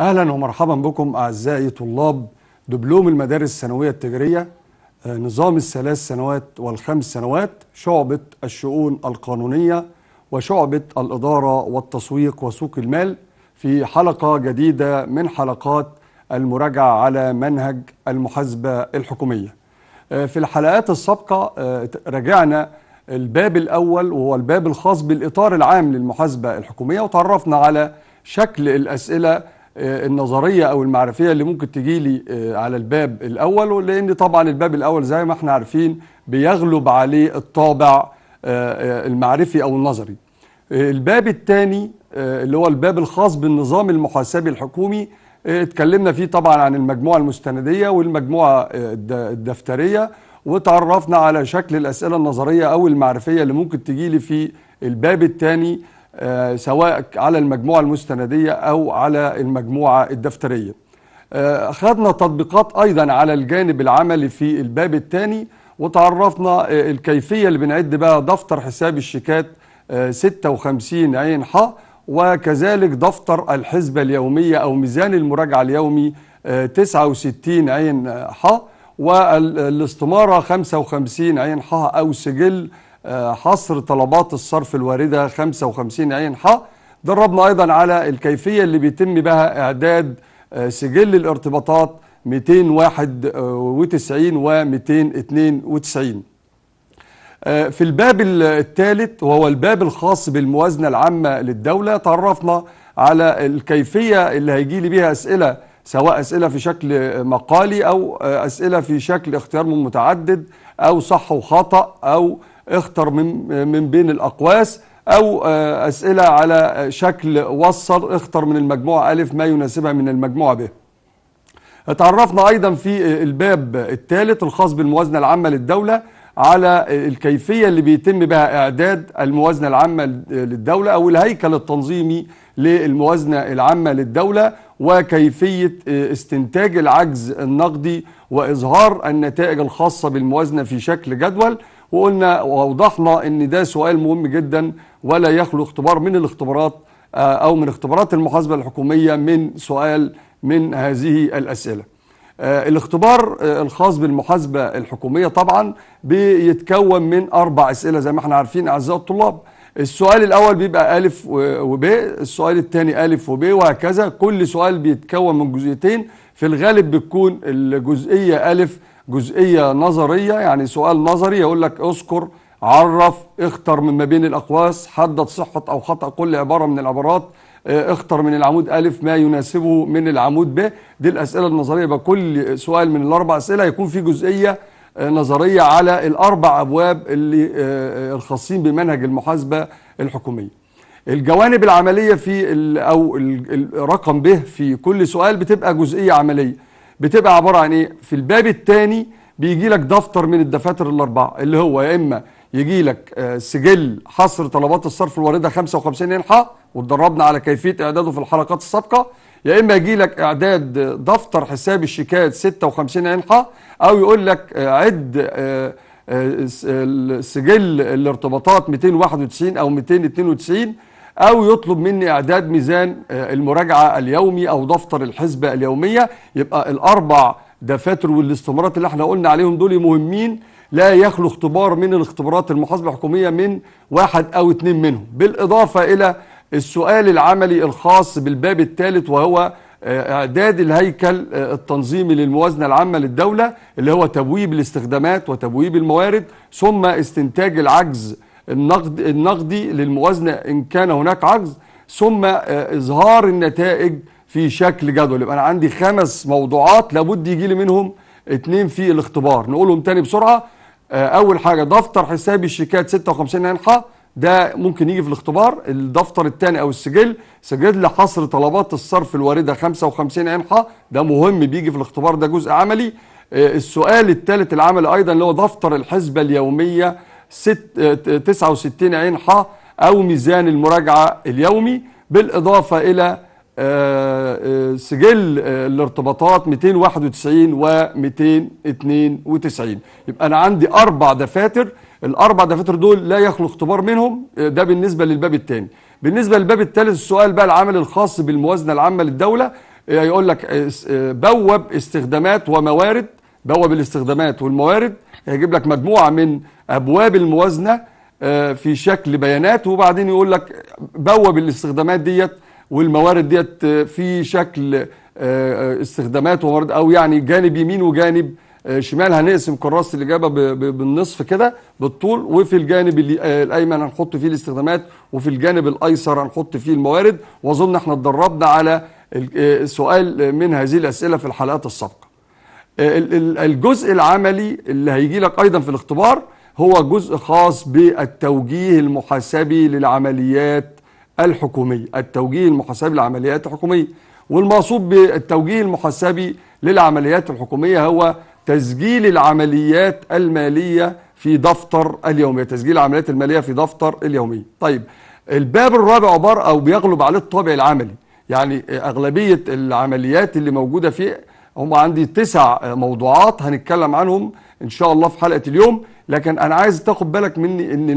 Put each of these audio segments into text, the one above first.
اهلا ومرحبا بكم اعزائي طلاب دبلوم المدارس الثانويه التجاريه آه، نظام الثلاث سنوات والخمس سنوات شعبه الشؤون القانونيه وشعبه الاداره والتسويق وسوق المال في حلقه جديده من حلقات المراجعه على منهج المحاسبه الحكوميه. آه، في الحلقات السابقه آه، راجعنا الباب الاول وهو الباب الخاص بالاطار العام للمحاسبه الحكوميه وتعرفنا على شكل الاسئله آه، النظريه او المعرفيه اللي ممكن تجي لي آه، على الباب الاول لان طبعا الباب الاول زي ما احنا عارفين بيغلب عليه الطابع آه، المعرفي او النظري الباب الثاني اللي هو الباب الخاص بالنظام المحاسبي الحكومي اتكلمنا فيه طبعا عن المجموعه المستنديه والمجموعه الدفتريه وتعرفنا على شكل الاسئله النظريه او المعرفيه اللي ممكن تجي لي في الباب الثاني آه، سواء على المجموعة المستندية أو على المجموعة الدفترية آه، أخذنا تطبيقات أيضا على الجانب العملي في الباب الثاني وتعرفنا آه، الكيفية اللي بنعد بها دفتر حساب الشيكات 56 عين ح وكذلك دفتر الحسبة اليومية أو ميزان المراجعة اليومي 69 عين ح والاستمارة 55 عين ح أو سجل آه، حصر طلبات الصرف الواردة 55 عين ح دربنا أيضا على الكيفية اللي بيتم بها إعداد آه، سجل الارتباطات 291 و 292 في الباب الثالث وهو الباب الخاص بالموازنة العامة للدولة تعرفنا على الكيفية اللي هيجي لي بها أسئلة سواء أسئلة في شكل مقالي أو آه، أسئلة في شكل اختيار من متعدد أو صح وخطأ أو اختر من من بين الأقواس أو آه، أسئلة على شكل وصل اختر من المجموعة ألف ما يناسبها من المجموعة ب اتعرفنا أيضا في الباب الثالث الخاص بالموازنة العامة للدولة على الكيفية اللي بيتم بها إعداد الموازنة العامة للدولة أو الهيكل التنظيمي للموازنة العامة للدولة وكيفية آه، استنتاج العجز النقدي وإظهار النتائج الخاصة بالموازنة في شكل جدول وقلنا واوضحنا ان ده سؤال مهم جدا ولا يخلو اختبار من الاختبارات آه، او من اختبارات المحاسبه الحكوميه من سؤال من هذه الاسئله. آه، الاختبار آه، الخاص بالمحاسبه الحكوميه طبعا بيتكون من اربع اسئله زي ما احنا عارفين اعزائي الطلاب. السؤال الاول بيبقى الف وب السؤال الثاني الف وب وهكذا كل سؤال بيتكون من جزئيتين في الغالب بتكون الجزئيه الف جزئيه نظريه يعني سؤال نظري يقول لك اذكر عرف اختر من ما بين الاقواس حدد صحه او خطا كل عباره من العبارات آه، اختر من العمود ألف ما يناسبه من العمود ب دي الأسئلة النظرية بكل سؤال من الأربع أسئلة يكون في جزئية آه، نظرية على الأربع أبواب اللي آه، الخاصين بمنهج المحاسبة الحكومية الجوانب العملية في أو رقم ب في كل سؤال بتبقى جزئية عملية بتبقى عباره عن ايه في الباب الثاني بيجي لك دفتر من الدفاتر الاربعه اللي هو يا اما يجي لك آه، سجل حصر طلبات الصرف الوارده 55 انحاء واتدربنا على كيفيه اعداده في الحلقات السابقه يا اما يجي لك اعداد دفتر حساب الشيكات 56 انحاء او يقول لك آه، عد آه، سجل الارتباطات 291 او 292 او يطلب مني اعداد ميزان آه، المراجعه اليومي او دفتر الحسبه اليوميه يبقى الاربع دفاتر والاستمارات اللي احنا قلنا عليهم دول مهمين لا يخلو اختبار من الاختبارات المحاسبه الحكوميه من واحد او اتنين منهم بالاضافه الى السؤال العملي الخاص بالباب الثالث وهو آه، اعداد الهيكل آه، التنظيمي للموازنه العامه للدوله اللي هو تبويب الاستخدامات وتبويب الموارد ثم استنتاج العجز النقد النقدي للموازنة إن كان هناك عجز ثم آه، إظهار النتائج في شكل جدول يبقى أنا عندي خمس موضوعات لابد يجي لي منهم اثنين في الاختبار نقولهم تاني بسرعة آه، أول حاجة دفتر حسابي الشيكات 56 أنحاء ده ممكن يجي في الاختبار الدفتر الثاني او السجل سجل لحصر طلبات الصرف الوارده 55 انحاء ده مهم بيجي في الاختبار ده جزء عملي آه، السؤال الثالث العملي ايضا اللي هو دفتر الحسبه اليوميه 69 عين ح أو ميزان المراجعة اليومي بالإضافة إلى آه، آه، سجل آه، الارتباطات 291 و 292 يبقى أنا عندي أربع دفاتر الأربع دفاتر دول لا يخلو اختبار منهم ده بالنسبة للباب الثاني بالنسبة للباب الثالث السؤال بقى العمل الخاص بالموازنة العامة للدولة يقول لك بوب استخدامات وموارد بواب الاستخدامات والموارد هيجيب لك مجموعه من ابواب الموازنه آه، في شكل بيانات وبعدين يقول لك بواب الاستخدامات ديت والموارد ديت آه، في شكل آه، استخدامات وموارد او يعني جانب يمين وجانب شمال هنقسم كراسه الاجابه بالنصف كده بالطول وفي الجانب الايمن هنحط فيه الاستخدامات وفي الجانب الايسر هنحط فيه الموارد واظن احنا اتدربنا على سؤال من هذه الاسئله في الحلقات السابقه الجزء العملي اللي هيجي لك ايضا في الاختبار هو جزء خاص بالتوجيه المحاسبي للعمليات الحكوميه التوجيه المحاسبي للعمليات الحكوميه والمقصود بالتوجيه المحاسبي للعمليات الحكوميه هو تسجيل العمليات الماليه في دفتر اليوميه تسجيل العمليات الماليه في دفتر اليوميه طيب الباب الرابع عباره او بيغلب عليه الطابع العملي يعني اغلبيه العمليات اللي موجوده فيه هم عندي تسع موضوعات هنتكلم عنهم ان شاء الله في حلقه اليوم لكن انا عايز تاخد بالك مني ان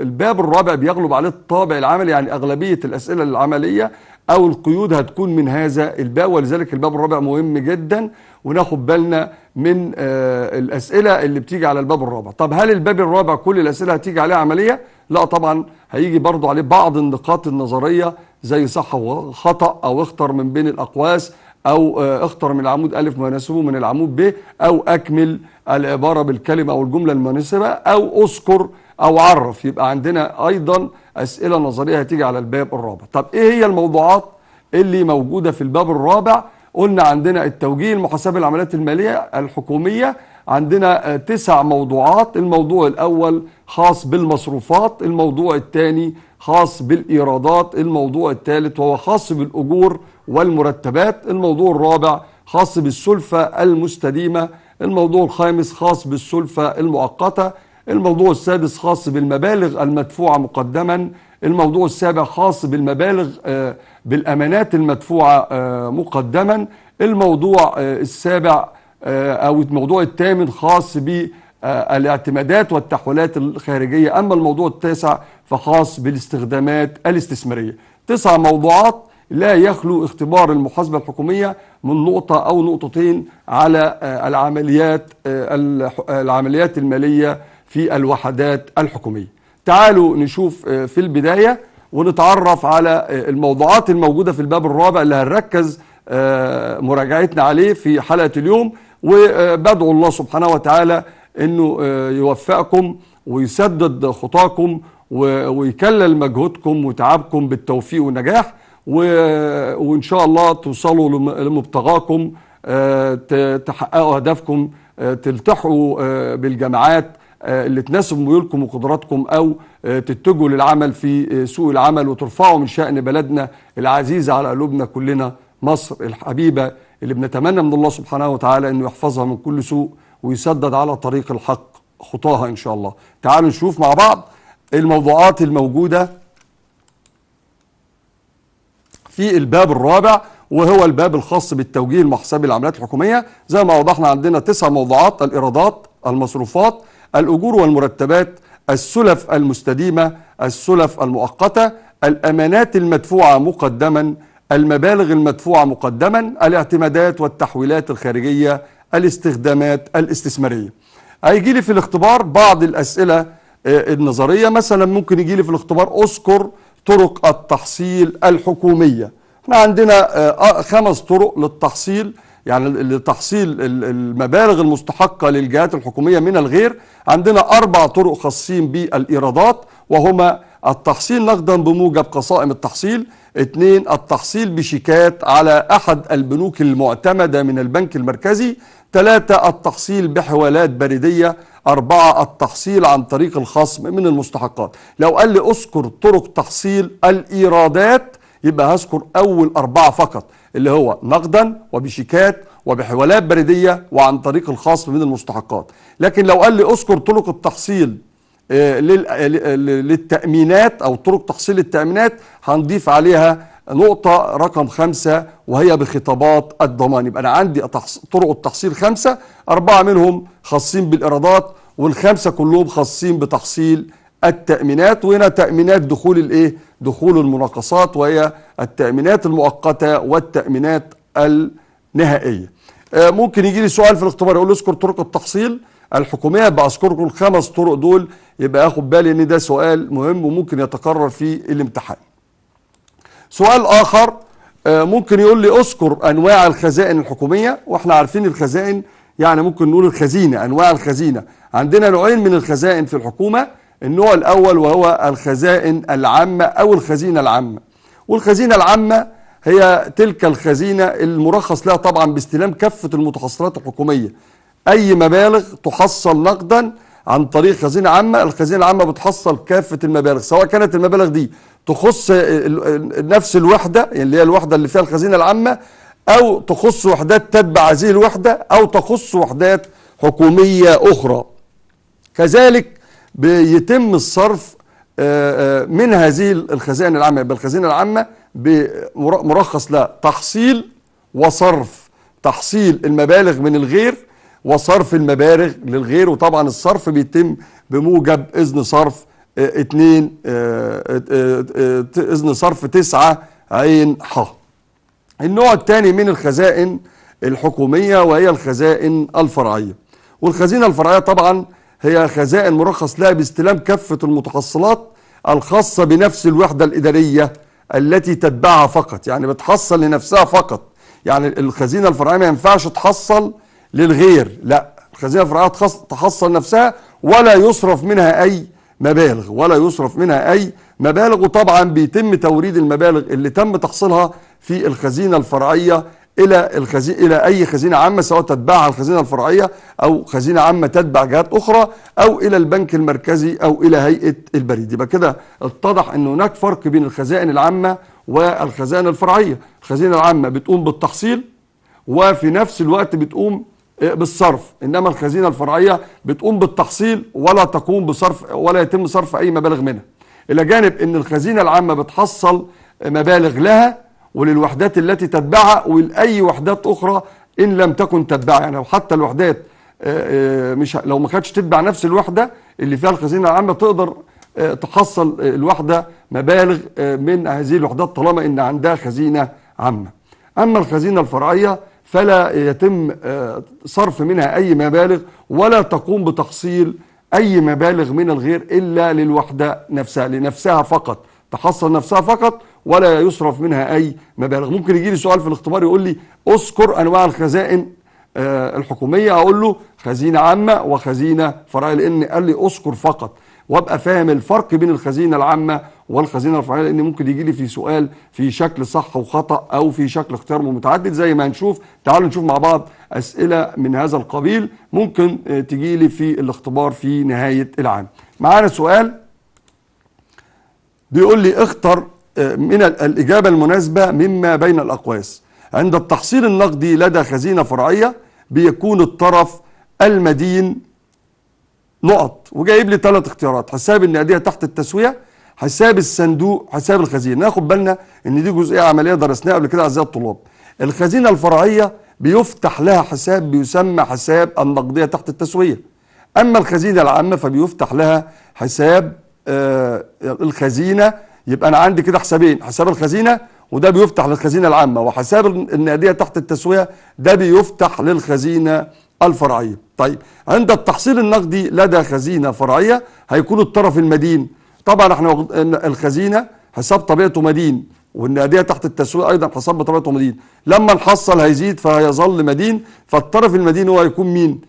الباب الرابع بيغلب عليه الطابع العملي يعني اغلبيه الاسئله العمليه او القيود هتكون من هذا الباب ولذلك الباب الرابع مهم جدا وناخد بالنا من آه، الاسئله اللي بتيجي على الباب الرابع طب هل الباب الرابع كل الاسئله هتيجي عليه عمليه لا طبعا هيجي برضو عليه بعض النقاط النظريه زي صح وخطا او اختر من بين الاقواس أو آه، اختر من العمود ألف ما يناسبه من العمود ب أو أكمل العبارة بالكلمة أو الجملة المناسبة أو أذكر أو عرف يبقى عندنا أيضا أسئلة نظرية هتيجي على الباب الرابع طب إيه هي الموضوعات اللي موجودة في الباب الرابع قلنا عندنا التوجيه المحاسبة العمليات المالية الحكومية عندنا آه، تسع موضوعات الموضوع الأول خاص بالمصروفات الموضوع الثاني خاص بالإيرادات الموضوع الثالث وهو خاص بالأجور والمرتبات الموضوع الرابع خاص بالسلفة المستديمة الموضوع الخامس خاص بالسلفة المؤقتة الموضوع السادس خاص بالمبالغ المدفوعة مقدما الموضوع السابع خاص بالمبالغ آه، بالأمانات المدفوعة آه، مقدما الموضوع آه، السابع أو الموضوع الثامن خاص بالاعتمادات والتحويلات الخارجية أما الموضوع التاسع فخاص بالاستخدامات الاستثمارية تسع موضوعات لا يخلو اختبار المحاسبة الحكومية من نقطة أو نقطتين على آه، العمليات آه، العمليات المالية في الوحدات الحكومية. تعالوا نشوف آه، في البداية ونتعرف على الموضوعات الموجودة في الباب الرابع اللي هنركز مراجعتنا عليه في حلقة اليوم وبدعو الله سبحانه وتعالى انه يوفقكم ويسدد خطاكم ويكلل مجهودكم وتعبكم بالتوفيق والنجاح وان شاء الله توصلوا لمبتغاكم آه، تحققوا اهدافكم آه، تلتحقوا آه، بالجامعات اللي تناسب ميولكم وقدراتكم او تتجهوا للعمل في سوق العمل وترفعوا من شأن بلدنا العزيزة على قلوبنا كلنا مصر الحبيبة اللي بنتمنى من الله سبحانه وتعالى انه يحفظها من كل سوء ويسدد على طريق الحق خطاها ان شاء الله تعالوا نشوف مع بعض الموضوعات الموجودة في الباب الرابع وهو الباب الخاص بالتوجيه المحسبي للعمليات الحكومية زي ما وضحنا عندنا تسع موضوعات الإيرادات المصروفات الأجور والمرتبات السلف المستديمة السلف المؤقتة الأمانات المدفوعة مقدما المبالغ المدفوعة مقدما الاعتمادات والتحويلات الخارجية الاستخدامات الاستثمارية هيجي لي في الاختبار بعض الأسئلة آه، النظرية مثلا ممكن يجي لي في الاختبار أذكر طرق التحصيل الحكومية احنا عندنا آه، آه، خمس طرق للتحصيل يعني لتحصيل المبالغ المستحقة للجهات الحكومية من الغير عندنا أربع طرق خاصين بالإيرادات وهما التحصيل نقدا بموجب قصائم التحصيل اتنين التحصيل بشيكات على أحد البنوك المعتمدة من البنك المركزي ثلاثة التحصيل بحوالات بريدية أربعة التحصيل عن طريق الخصم من المستحقات لو قال لي أذكر طرق تحصيل الإيرادات يبقى هذكر أول أربعة فقط اللي هو نقدا وبشيكات وبحوالات بريدية وعن طريق الخصم من المستحقات لكن لو قال لي أذكر طرق التحصيل آه، آه، آه، للتأمينات أو طرق تحصيل التأمينات هنضيف عليها نقطة رقم خمسة وهي بخطابات الضمان يبقى أنا عندي طرق التحصيل خمسة أربعة منهم خاصين بالإيرادات والخمسة كلهم خاصين بتحصيل التأمينات وهنا تأمينات دخول الإيه؟ دخول المناقصات وهي التأمينات المؤقتة والتأمينات النهائية ممكن يجي لي سؤال في الاختبار يقول لي اذكر طرق التحصيل الحكوميه باذكركم الخمس طرق دول يبقى اخد بالي ان ده سؤال مهم وممكن يتكرر في الامتحان سؤال اخر آه، ممكن يقول لي اذكر انواع الخزائن الحكوميه واحنا عارفين الخزائن يعني ممكن نقول الخزينه انواع الخزينه عندنا نوعين من الخزائن في الحكومه النوع الاول وهو الخزائن العامه او الخزينه العامه والخزينه العامه هي تلك الخزينه المرخص لها طبعا باستلام كافه المتحصلات الحكوميه أي مبالغ تحصل نقدا عن طريق خزينة عامة الخزينة العامة بتحصل كافة المبالغ سواء كانت المبالغ دي تخص نفس الوحدة يعني اللي هي الوحدة اللي فيها الخزينة العامة أو تخص وحدات تتبع هذه الوحدة أو تخص وحدات حكومية أخرى كذلك بيتم الصرف آه، آه، من هذه الخزائن العامة يبقى الخزينة العامة مرخص لها تحصيل وصرف تحصيل المبالغ من الغير وصرف المبالغ للغير وطبعا الصرف بيتم بموجب اذن صرف اثنين آه، آه، آه، اذن صرف تسعة عين ح النوع الثاني من الخزائن الحكومية وهي الخزائن الفرعية والخزينة الفرعية طبعا هي خزائن مرخص لها باستلام كافة المتحصلات الخاصة بنفس الوحدة الإدارية التي تتبعها فقط يعني بتحصل لنفسها فقط يعني الخزينة الفرعية ما ينفعش تحصل للغير لا الخزينة الفرعيه تحصل نفسها ولا يصرف منها أي مبالغ ولا يصرف منها أي مبالغ وطبعا بيتم توريد المبالغ اللي تم تحصيلها في الخزينة الفرعية إلى الخزينة إلى أي خزينة عامة سواء تتبعها الخزينة الفرعية أو خزينة عامة تتبع جهات أخرى أو إلى البنك المركزي أو إلى هيئة البريد يبقى كده اتضح أن هناك فرق بين الخزائن العامة والخزائن الفرعية الخزينة العامة بتقوم بالتحصيل وفي نفس الوقت بتقوم إيه، بالصرف انما الخزينه الفرعيه بتقوم بالتحصيل ولا تقوم بصرف ولا يتم صرف اي مبالغ منها الى جانب ان الخزينه العامه بتحصل مبالغ لها وللوحدات التي تتبعها ولاي وحدات اخرى ان لم تكن تتبعها يعني حتى الوحدات آه، آه، مش لو ما كانتش تتبع نفس الوحده اللي فيها الخزينه العامه تقدر آه، تحصل الوحده مبالغ من هذه الوحدات طالما ان عندها خزينه عامه اما الخزينه الفرعيه فلا يتم آه، صرف منها أي مبالغ ولا تقوم بتحصيل أي مبالغ من الغير إلا للوحدة نفسها لنفسها فقط تحصل نفسها فقط ولا يصرف منها أي مبالغ ممكن يجي لي سؤال في الاختبار يقول لي أذكر أنواع الخزائن آه، الحكومية أقول له خزينة عامة وخزينة فرعية لأن قال لي أذكر فقط وابقى فاهم الفرق بين الخزينة العامة والخزينه الرفاهيه لان ممكن يجي لي في سؤال في شكل صح وخطا او في شكل اختيار متعدد زي ما هنشوف تعالوا نشوف مع بعض اسئله من هذا القبيل ممكن آه، تجي لي في الاختبار في نهايه العام معانا سؤال بيقول لي اختر آه، من الاجابه المناسبه مما بين الاقواس عند التحصيل النقدي لدى خزينه فرعيه بيكون الطرف المدين نقط وجايب لي ثلاث اختيارات حساب النقديه تحت التسويه حساب الصندوق حساب الخزينه ناخد بالنا ان دي جزئيه عمليه درسناها قبل كده اعزائي الطلاب الخزينه الفرعيه بيفتح لها حساب بيسمى حساب النقديه تحت التسويه اما الخزينه العامه فبيفتح لها حساب آه الخزينه يبقى انا عندي كده حسابين حساب الخزينه وده بيفتح للخزينه العامه وحساب النقديه تحت التسويه ده بيفتح للخزينه الفرعيه طيب عند التحصيل النقدي لدى خزينه فرعيه هيكون الطرف المدين طبعا احنا الخزينه حساب طبيعته مدين والناديه تحت التسويق ايضا حساب بطبيعته مدين لما نحصل هيزيد فهيظل مدين فالطرف المدين هو هيكون مين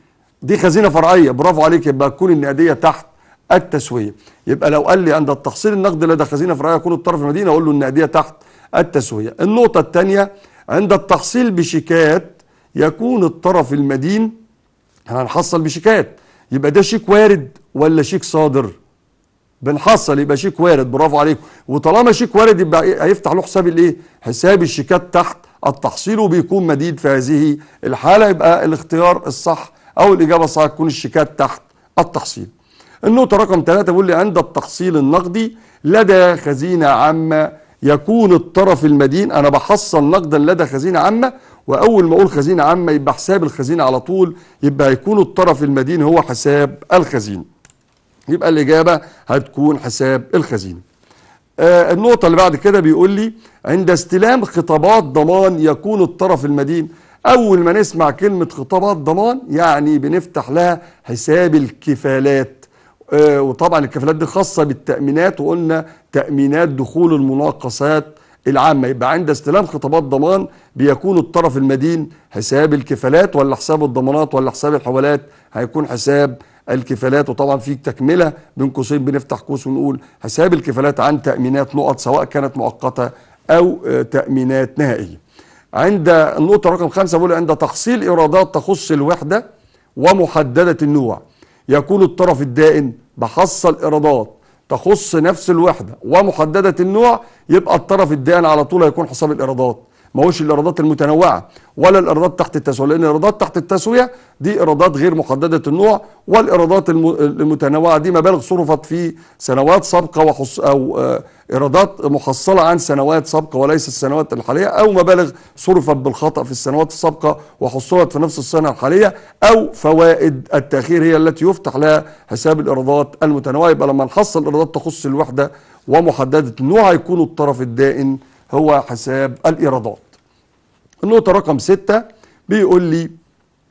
دي خزينه فرعيه برافو عليك يبقى تكون الناديه تحت التسويه يبقى لو قال لي عند التحصيل النقدي لدى خزينه فرعيه يكون الطرف المدين اقول له الناديه تحت التسويه النقطه الثانيه عند التحصيل بشيكات يكون الطرف المدين هنحصل يعني بشيكات يبقى ده شيك وارد ولا شيك صادر بنحصل يبقى شيك وارد برافو عليكم وطالما شيك وارد يبقى إيه، هيفتح له حساب الايه حساب الشيكات تحت التحصيل وبيكون مديد في هذه الحاله يبقى الاختيار الصح او الاجابه الصح تكون الشيكات تحت التحصيل النقطه رقم ثلاثة بيقول لي عند التحصيل النقدي لدى خزينه عامه يكون الطرف المدين انا بحصل نقدا لدى خزينه عامه واول ما اقول خزينه عامه يبقى حساب الخزينه على طول يبقى هيكون الطرف المدين هو حساب الخزينه يبقى الإجابة هتكون حساب الخزينة آه النقطة اللي بعد كده بيقول لي عند استلام خطابات ضمان يكون الطرف المدين أول ما نسمع كلمة خطابات ضمان يعني بنفتح لها حساب الكفالات آه وطبعا الكفالات دي خاصة بالتأمينات وقلنا تأمينات دخول المناقصات العامة يبقى عند استلام خطابات ضمان بيكون الطرف المدين حساب الكفالات ولا حساب الضمانات ولا حساب الحوالات هيكون حساب الكفالات وطبعا في تكمله بين قوسين بنفتح قوس ونقول حساب الكفالات عن تامينات نقط سواء كانت مؤقته او آه، تامينات نهائيه. عند النقطه رقم خمسه بيقول عند تحصيل ايرادات تخص الوحده ومحدده النوع يكون الطرف الدائن بحصل ايرادات تخص نفس الوحده ومحدده النوع يبقى الطرف الدائن على طول هيكون حساب الايرادات ما هوش الايرادات المتنوعه ولا الايرادات تحت التسويه لان الايرادات تحت التسويه دي ايرادات غير محدده النوع والايرادات المتنوعه دي مبالغ صرفت في سنوات سابقه وحص او آه، ايرادات محصله عن سنوات سابقه وليس السنوات الحاليه او مبالغ صرفت بالخطا في السنوات السابقه وحصلت في نفس السنه الحاليه او فوائد التاخير هي التي يفتح لها حساب الايرادات المتنوعه يبقى لما نحصل ايرادات تخص الوحده ومحدده النوع هيكون الطرف الدائن هو حساب الإيرادات النقطة رقم ستة بيقول لي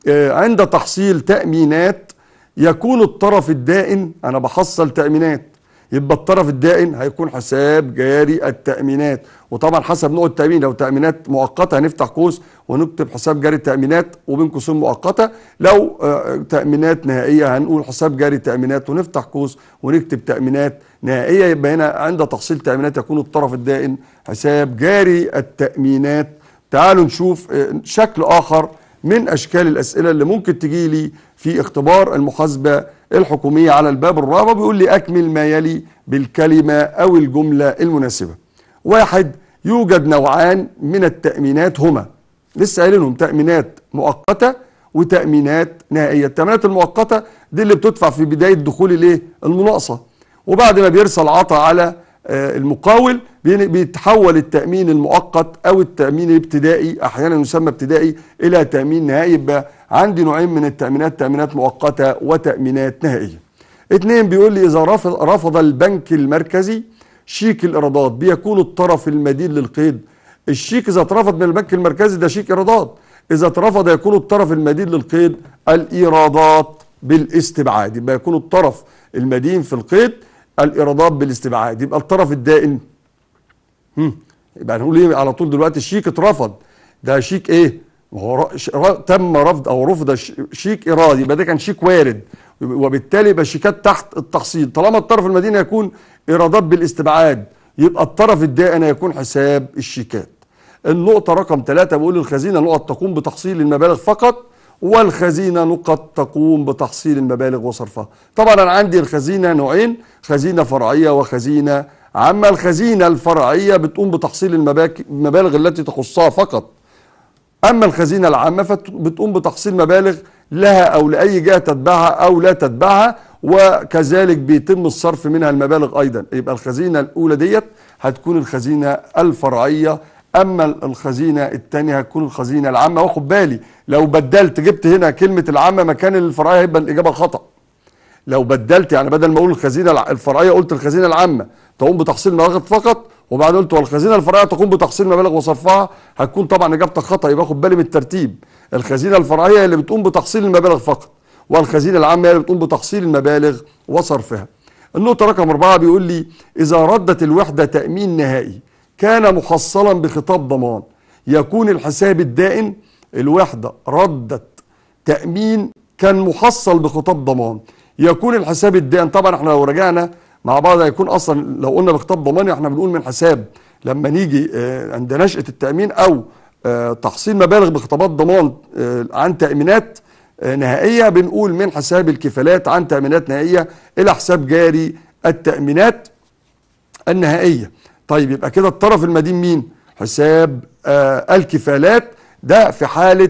آه، عند تحصيل تأمينات يكون الطرف الدائن أنا بحصل تأمينات يبقى الطرف الدائن هيكون حساب جاري التأمينات وطبعا حسب نوع التأمين لو تأمينات مؤقتة هنفتح قوس ونكتب حساب جاري التأمينات وبين قوسين مؤقتة لو آه، تأمينات نهائية هنقول حساب جاري التأمينات ونفتح قوس ونكتب تأمينات نهائية يبقى هنا عند تحصيل تأمينات يكون الطرف الدائن حساب جاري التأمينات تعالوا نشوف آه، شكل آخر من أشكال الأسئلة اللي ممكن تجي لي في اختبار المحاسبة الحكومية على الباب الرابع بيقول لي أكمل ما يلي بالكلمة أو الجملة المناسبة واحد يوجد نوعان من التأمينات هما لسه قايلينهم تأمينات مؤقتة وتأمينات نهائية التأمينات المؤقتة دي اللي بتدفع في بداية دخول الايه المناقصة وبعد ما بيرسل عطا على آه، المقاول بيتحول التأمين المؤقت أو التأمين الابتدائي أحيانا يسمى ابتدائي إلى تأمين نهائي يبقى عندي نوعين من التأمينات تأمينات مؤقتة وتأمينات نهائية اثنين بيقول لي إذا رفض, رفض البنك المركزي شيك الإيرادات بيكون الطرف المدين للقيد الشيك إذا اترفض من البنك المركزي ده شيك إيرادات إذا اترفض يكون الطرف المدين للقيد الإيرادات بالاستبعاد يبقى يكون الطرف المدين في القيد الإيرادات بالاستبعاد يبقى الطرف الدائن هم. يبقى هنقول ايه على طول دلوقتي الشيك اترفض ده شيك ايه هو تم رفض او رفض شيك ارادي يبقى ده كان شيك وارد وبالتالي يبقى الشيكات تحت التحصيل طالما الطرف المدين يكون ايرادات بالاستبعاد يبقى الطرف الدائن يكون حساب الشيكات النقطة رقم ثلاثة بيقول الخزينة نقط تقوم بتحصيل المبالغ فقط والخزينة نقط تقوم بتحصيل المبالغ وصرفها طبعا أنا عندي الخزينة نوعين خزينة فرعية وخزينة عامة الخزينة الفرعية بتقوم بتحصيل المبالغ التي تخصها فقط أما الخزينة العامة فبتقوم بتحصيل مبالغ لها أو لأي جهة تتبعها أو لا تتبعها وكذلك بيتم الصرف منها المبالغ أيضا يبقى الخزينة الأولى ديت هتكون الخزينة الفرعية اما الخزينه الثانيه هتكون الخزينه العامه واخد بالي لو بدلت جبت هنا كلمه العامه مكان الفرعيه هيبقى الاجابه خطا لو بدلت يعني بدل ما اقول الخزينه الفرعيه قلت الخزينه العامه تقوم بتحصيل مبالغ فقط وبعدين قلت والخزينه الفرعيه تقوم بتحصيل مبالغ وصرفها هتكون طبعا اجابتك خطا يبقى خد بالي من الترتيب الخزينه الفرعيه هي اللي بتقوم بتحصيل المبالغ فقط والخزينه العامه هي اللي بتقوم بتحصيل المبالغ وصرفها النقطه رقم أربعة بيقول لي اذا ردت الوحده تامين نهائي كان محصلا بخطاب ضمان يكون الحساب الدائن الوحده ردت تامين كان محصل بخطاب ضمان يكون الحساب الدين طبعا احنا لو رجعنا مع بعض هيكون اصلا لو قلنا بخطاب ضماني احنا بنقول من حساب لما نيجي آه، عند نشاه التامين او آه، تحصيل مبالغ بخطابات ضمان آه، عن تامينات نهائيه بنقول من حساب الكفالات عن تامينات نهائيه الى حساب جاري التامينات النهائيه طيب يبقى كده الطرف المدين مين حساب الكفالات ده في حاله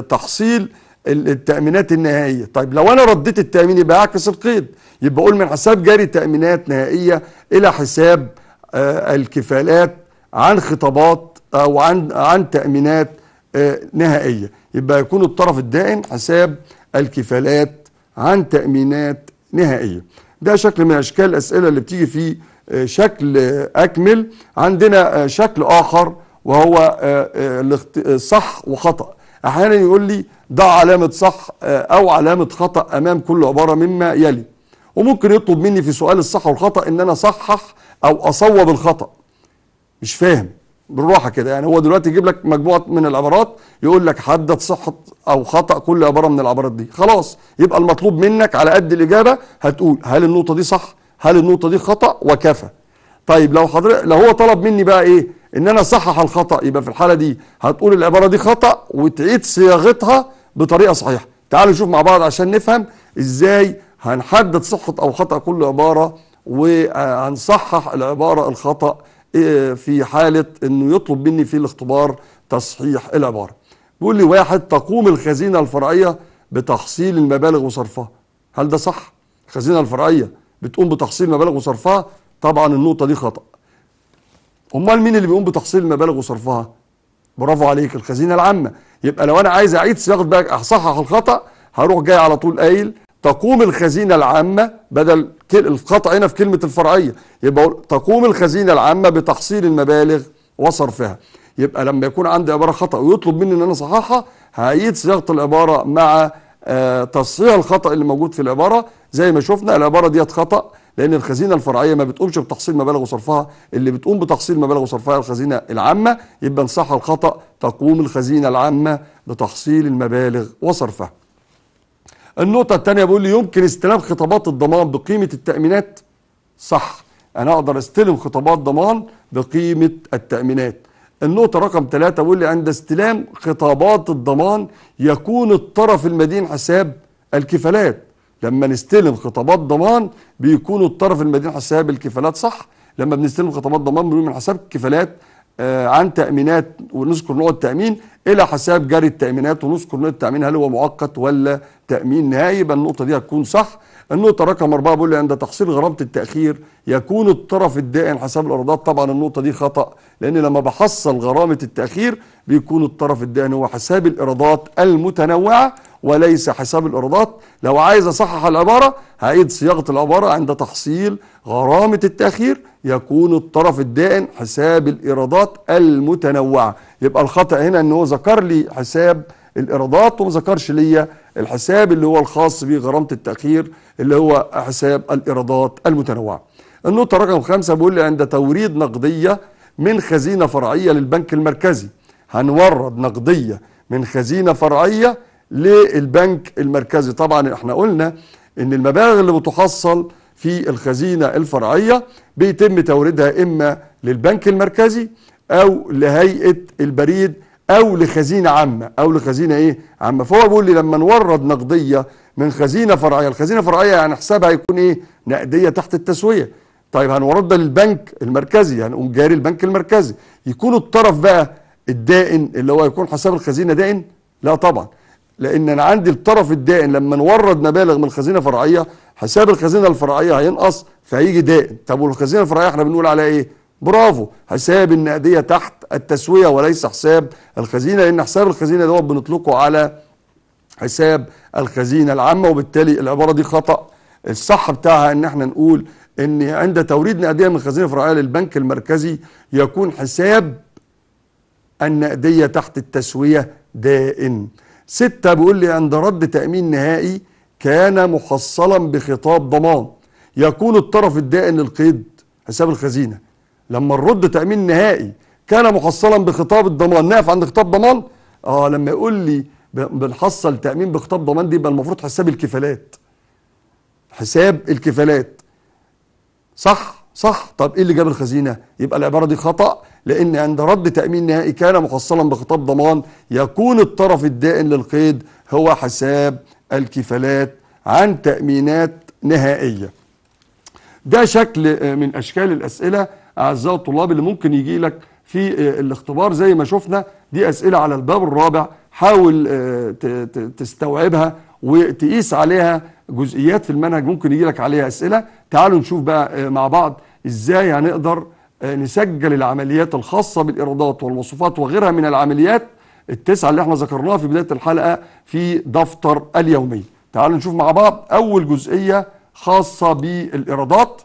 تحصيل التامينات النهائيه طيب لو انا رديت التامين يبقى اعكس القيد يبقى اقول من حساب جاري تامينات نهائيه الى حساب آه، الكفالات عن خطابات او عن عن تامينات آه، نهائيه يبقى يكون الطرف الدائن حساب الكفالات عن تامينات نهائيه ده شكل من اشكال الاسئله اللي بتيجي في آه، شكل اكمل عندنا شكل اخر وهو صح وخطا احيانا يقول لي ضع علامة صح آه، أو علامة خطأ أمام كل عبارة مما يلي وممكن يطلب مني في سؤال الصح والخطأ إن أنا أصحح أو أصوب الخطأ مش فاهم بالراحة كده يعني هو دلوقتي يجيب لك مجموعة من العبارات يقول لك حدد صحة أو خطأ كل عبارة من العبارات دي خلاص يبقى المطلوب منك على قد الإجابة هتقول هل النقطة دي صح هل النقطة دي خطأ وكفى طيب لو حضرتك لو هو طلب مني بقى إيه إن أنا أصحح الخطأ يبقى في الحالة دي هتقول العبارة دي خطأ وتعيد صياغتها بطريقه صحيحه تعالوا نشوف مع بعض عشان نفهم ازاي هنحدد صحه او خطا كل عباره وهنصحح العباره الخطا إيه، في حاله انه يطلب مني في الاختبار تصحيح العباره بيقول لي واحد تقوم الخزينه الفرعيه بتحصيل المبالغ وصرفها هل ده صح الخزينه الفرعيه بتقوم بتحصيل المبالغ وصرفها طبعا النقطه دي خطا امال مين اللي بيقوم بتحصيل المبالغ وصرفها برافو عليك الخزينه العامه يبقى لو انا عايز اعيد صياغه بقى اصحح الخطا هروح جاي على طول قايل تقوم الخزينه العامه بدل الخطا هنا في كلمه الفرعيه يبقى تقوم الخزينه العامه بتحصيل المبالغ وصرفها يبقى لما يكون عندي عباره خطا ويطلب مني ان انا اصححها هعيد صياغه العباره مع آه، تصحيح الخطا اللي موجود في العباره زي ما شفنا العباره ديت خطا لان الخزينه الفرعيه ما بتقومش بتحصيل مبالغ وصرفها اللي بتقوم بتحصيل مبالغ وصرفها الخزينه العامه يبقى ان صح الخطا تقوم الخزينه العامه بتحصيل المبالغ وصرفها النقطة الثانية بيقول لي يمكن استلام خطابات الضمان بقيمة التأمينات صح أنا أقدر أستلم خطابات ضمان بقيمة التأمينات النقطة رقم ثلاثة بيقول لي عند استلام خطابات الضمان يكون الطرف المدين حساب الكفالات لما نستلم خطابات ضمان بيكون الطرف المدين حساب بالكفالات صح لما بنستلم خطابات ضمان بنقول من حساب الكفالات آه، عن تامينات ونذكر نوع التامين الى حساب جري التامينات ونذكر ان التامين هل هو مؤقت ولا تامين نهائي يبقى النقطه دي هتكون صح النقطه رقم أربعة بيقول لي عند تحصيل غرامه التاخير يكون الطرف الدائن حساب الايرادات طبعا النقطه دي خطا لان لما بحصل غرامه التاخير بيكون الطرف الدائن هو حساب الايرادات المتنوعه وليس حساب الايرادات لو عايز اصحح العباره هعيد صياغه العباره عند تحصيل غرامه التاخير يكون الطرف الدائن حساب الايرادات المتنوعه يبقى الخطا هنا ان هو ذكر لي حساب الايرادات وما ذكرش ليا الحساب اللي هو الخاص بغرامه التاخير اللي هو حساب الايرادات المتنوعه. النقطه رقم خمسه بيقول لي عند توريد نقديه من خزينه فرعيه للبنك المركزي هنورد نقديه من خزينه فرعيه للبنك المركزي طبعا احنا قلنا ان المبالغ اللي بتحصل في الخزينه الفرعيه بيتم توريدها اما للبنك المركزي او لهيئه البريد او لخزينه عامه او لخزينه ايه عامه فهو بيقول لي لما نورد نقديه من خزينه فرعيه الخزينه الفرعيه يعني حسابها يكون ايه نقديه تحت التسويه طيب هنوردها للبنك المركزي هنقوم جاري البنك المركزي يكون الطرف بقى الدائن اللي هو يكون حساب الخزينه دائن لا طبعا لان انا عندي الطرف الدائن لما نورد مبالغ من خزينه فرعيه حساب الخزينه الفرعيه هينقص فهيجي دائن طب والخزينه الفرعيه احنا بنقول على ايه برافو حساب النقديه تحت التسويه وليس حساب الخزينه لان حساب الخزينه دوت بنطلقه على حساب الخزينه العامه وبالتالي العباره دي خطا الصح بتاعها ان احنا نقول ان عند توريد نقديه من الخزينه الفرعيه للبنك المركزي يكون حساب النقديه تحت التسويه دائم ستة بيقول لي عند رد تأمين نهائي كان محصلا بخطاب ضمان يكون الطرف الدائن للقيد حساب الخزينة لما الرد تامين نهائي كان محصلا بخطاب الضمان نقف عند خطاب ضمان اه لما يقول لي بنحصل تامين بخطاب ضمان دي يبقى المفروض حساب الكفالات حساب الكفالات صح صح طب ايه اللي جاب الخزينه يبقى العباره دي خطا لان عند رد تامين نهائي كان محصلا بخطاب ضمان يكون الطرف الدائن للقيد هو حساب الكفالات عن تامينات نهائيه ده شكل آه، من اشكال الاسئله اعزائي الطلاب اللي ممكن يجي لك في آه، الاختبار زي ما شفنا دي اسئله على الباب الرابع حاول آه، تستوعبها وتقيس عليها جزئيات في المنهج ممكن يجي لك عليها اسئله تعالوا نشوف بقى آه، مع بعض ازاي هنقدر نسجل العمليات الخاصه بالايرادات والوصفات وغيرها من العمليات التسعه اللي احنا ذكرناها في بدايه الحلقه في دفتر اليومي تعالوا نشوف مع بعض اول جزئيه خاصه بالايرادات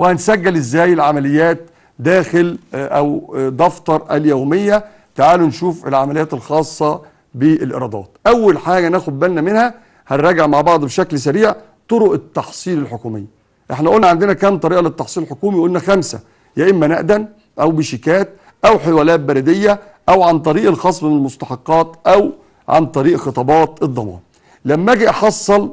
وهنسجل ازاي العمليات داخل آه، او آه، دفتر اليومية تعالوا نشوف العمليات الخاصة بالإيرادات أول حاجة ناخد بالنا منها هنراجع مع بعض بشكل سريع طرق التحصيل الحكومية احنا قلنا عندنا كام طريقة للتحصيل الحكومي قلنا خمسة يا إما نقدا أو بشيكات أو حوالات بلدية أو عن طريق الخصم من المستحقات أو عن طريق خطابات الضمان لما أجي أحصل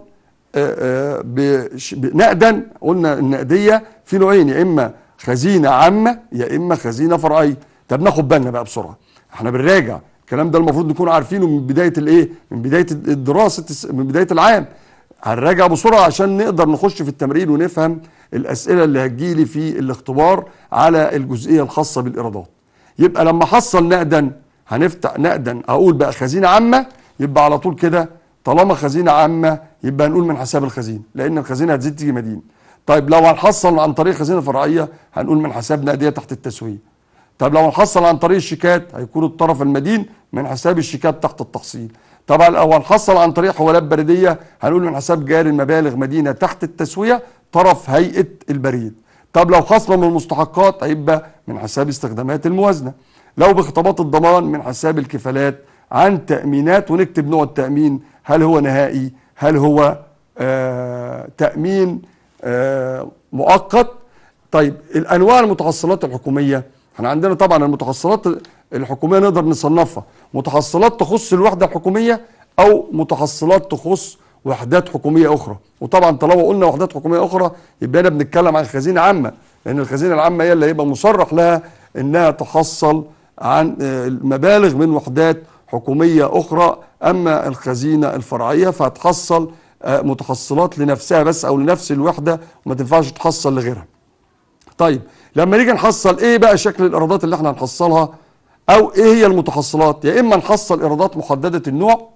آه، آه، نقدا قلنا النقديه في نوعين يا اما خزينه عامه يا اما خزينه فرعيه طب ناخد بالنا بقى بسرعه احنا بنراجع الكلام ده المفروض نكون عارفينه من بدايه الايه من بدايه الدراسه من بدايه العام هنراجع بسرعه عشان نقدر نخش في التمرين ونفهم الاسئله اللي هتجيلي في الاختبار على الجزئيه الخاصه بالايرادات يبقى لما حصل نقدا هنفتح نقدا اقول بقى خزينه عامه يبقى على طول كده طالما خزينه عامه يبقى هنقول من حساب الخزينه لان الخزينه هتزيد تيجي مدين طيب لو هنحصل عن طريق الخزينه الفرعيه هنقول من حساب ناديه تحت التسويه طب لو هنحصل عن طريق الشيكات هيكون الطرف المدين من حساب الشيكات تحت التحصيل طبعا لو هنحصل عن طريق حوالات بريدية هنقول من حساب جاري المبالغ مدينه تحت التسويه طرف هيئه البريد طب لو خصم من المستحقات هيبقى من حساب استخدامات الموازنه لو بخطابات الضمان من حساب الكفالات عن تامينات ونكتب نوع التامين هل هو نهائي هل هو آه، تأمين آه، مؤقت طيب الأنواع المتحصلات الحكومية احنا عندنا طبعا المتحصلات الحكومية نقدر نصنفها متحصلات تخص الوحدة الحكومية أو متحصلات تخص وحدات حكومية أخرى وطبعا طالما قلنا وحدات حكومية أخرى يبقى أنا بنتكلم عن خزينة عامة لأن الخزينة العامة هي اللي هيبقى مصرح لها إنها تحصل عن آه، مبالغ من وحدات حكومية أخرى أما الخزينة الفرعية فهتحصل آه، متحصلات لنفسها بس أو لنفس الوحدة وما تنفعش تحصل لغيرها طيب لما نيجي نحصل إيه بقى شكل الإيرادات اللي احنا هنحصلها أو إيه هي المتحصلات يا إما نحصل إيرادات محددة النوع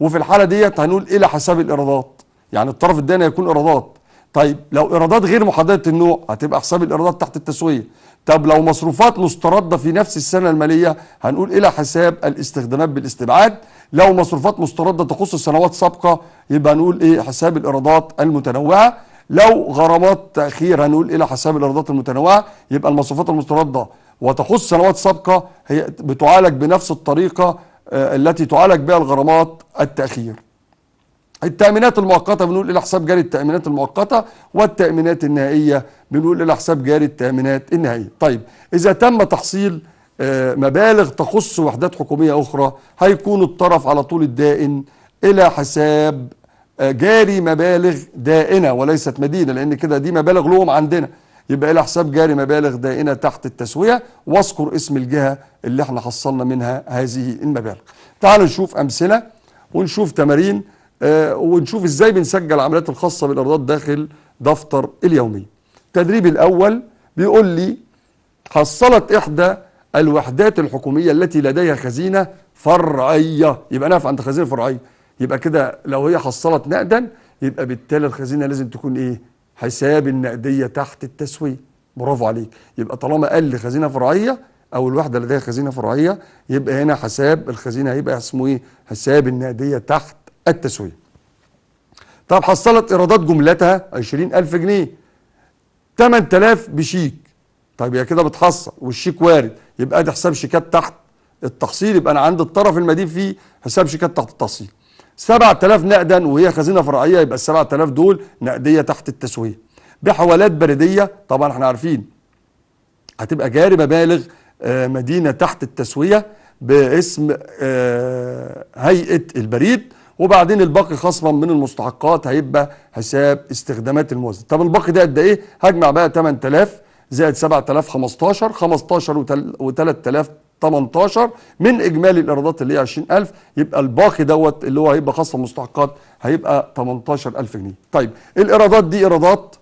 وفي الحالة ديت هنقول إلى إيه حساب الإيرادات يعني الطرف الداني هيكون إيرادات طيب لو ايرادات غير محدده النوع هتبقى حساب الايرادات تحت التسويه طب لو مصروفات مستردة في نفس السنة المالية هنقول إلى حساب الاستخدامات بالاستبعاد لو مصروفات مستردة تخص سنوات سابقة يبقى نقول إيه حساب الإيرادات المتنوعة لو غرامات تأخير هنقول إلى حساب الإيرادات المتنوعة يبقى المصروفات المستردة وتخص سنوات سابقة هي بتعالج بنفس الطريقة آه، التي تعالج بها الغرامات التأخير التأمينات المؤقتة بنقول إلى حساب جاري التأمينات المؤقتة والتأمينات النهائية بنقول إلى حساب جاري التأمينات النهائية طيب إذا تم تحصيل آه، مبالغ تخص وحدات حكومية أخرى هيكون الطرف على طول الدائن إلى حساب آه، جاري مبالغ دائنة وليست مدينة لأن كده دي مبالغ لهم عندنا يبقى إلى حساب جاري مبالغ دائنة تحت التسوية واذكر اسم الجهة اللي احنا حصلنا منها هذه المبالغ تعالوا نشوف أمثلة ونشوف تمارين آه، ونشوف ازاي بنسجل العمليات الخاصه بالايرادات داخل دفتر اليوميه التدريب الاول بيقول لي حصلت احدى الوحدات الحكوميه التي لديها خزينه فرعيه يبقى نقف عند خزينه فرعيه يبقى كده لو هي حصلت نقدا يبقى بالتالي الخزينه لازم تكون ايه حساب النقديه تحت التسويه برافو عليك يبقى طالما قال خزينه فرعيه او الوحده لديها خزينه فرعيه يبقى هنا حساب الخزينه هيبقى اسمه ايه حساب النقديه تحت التسوية طب حصلت إيرادات جملتها 20000 جنيه 8000 بشيك طيب هي كده بتحصل والشيك وارد يبقى ده حساب شيكات تحت التحصيل يبقى انا عند الطرف المدين فيه حساب شيكات تحت التحصيل 7000 نقدا وهي خزينه فرعيه يبقى ال 7000 دول نقديه تحت التسويه بحوالات بريديه طبعا احنا عارفين هتبقى جاري مبالغ آه، مدينه تحت التسويه باسم آه، هيئه البريد وبعدين الباقي خصما من المستحقات هيبقى حساب استخدامات الموزن طب الباقي ده قد ايه هجمع بقى 8000 زائد 7000 15 15 و3000 18 من اجمالي الايرادات اللي هي 20000 يبقى الباقي دوت اللي هو هيبقى خصم مستحقات هيبقى 18000 جنيه طيب الايرادات دي ايرادات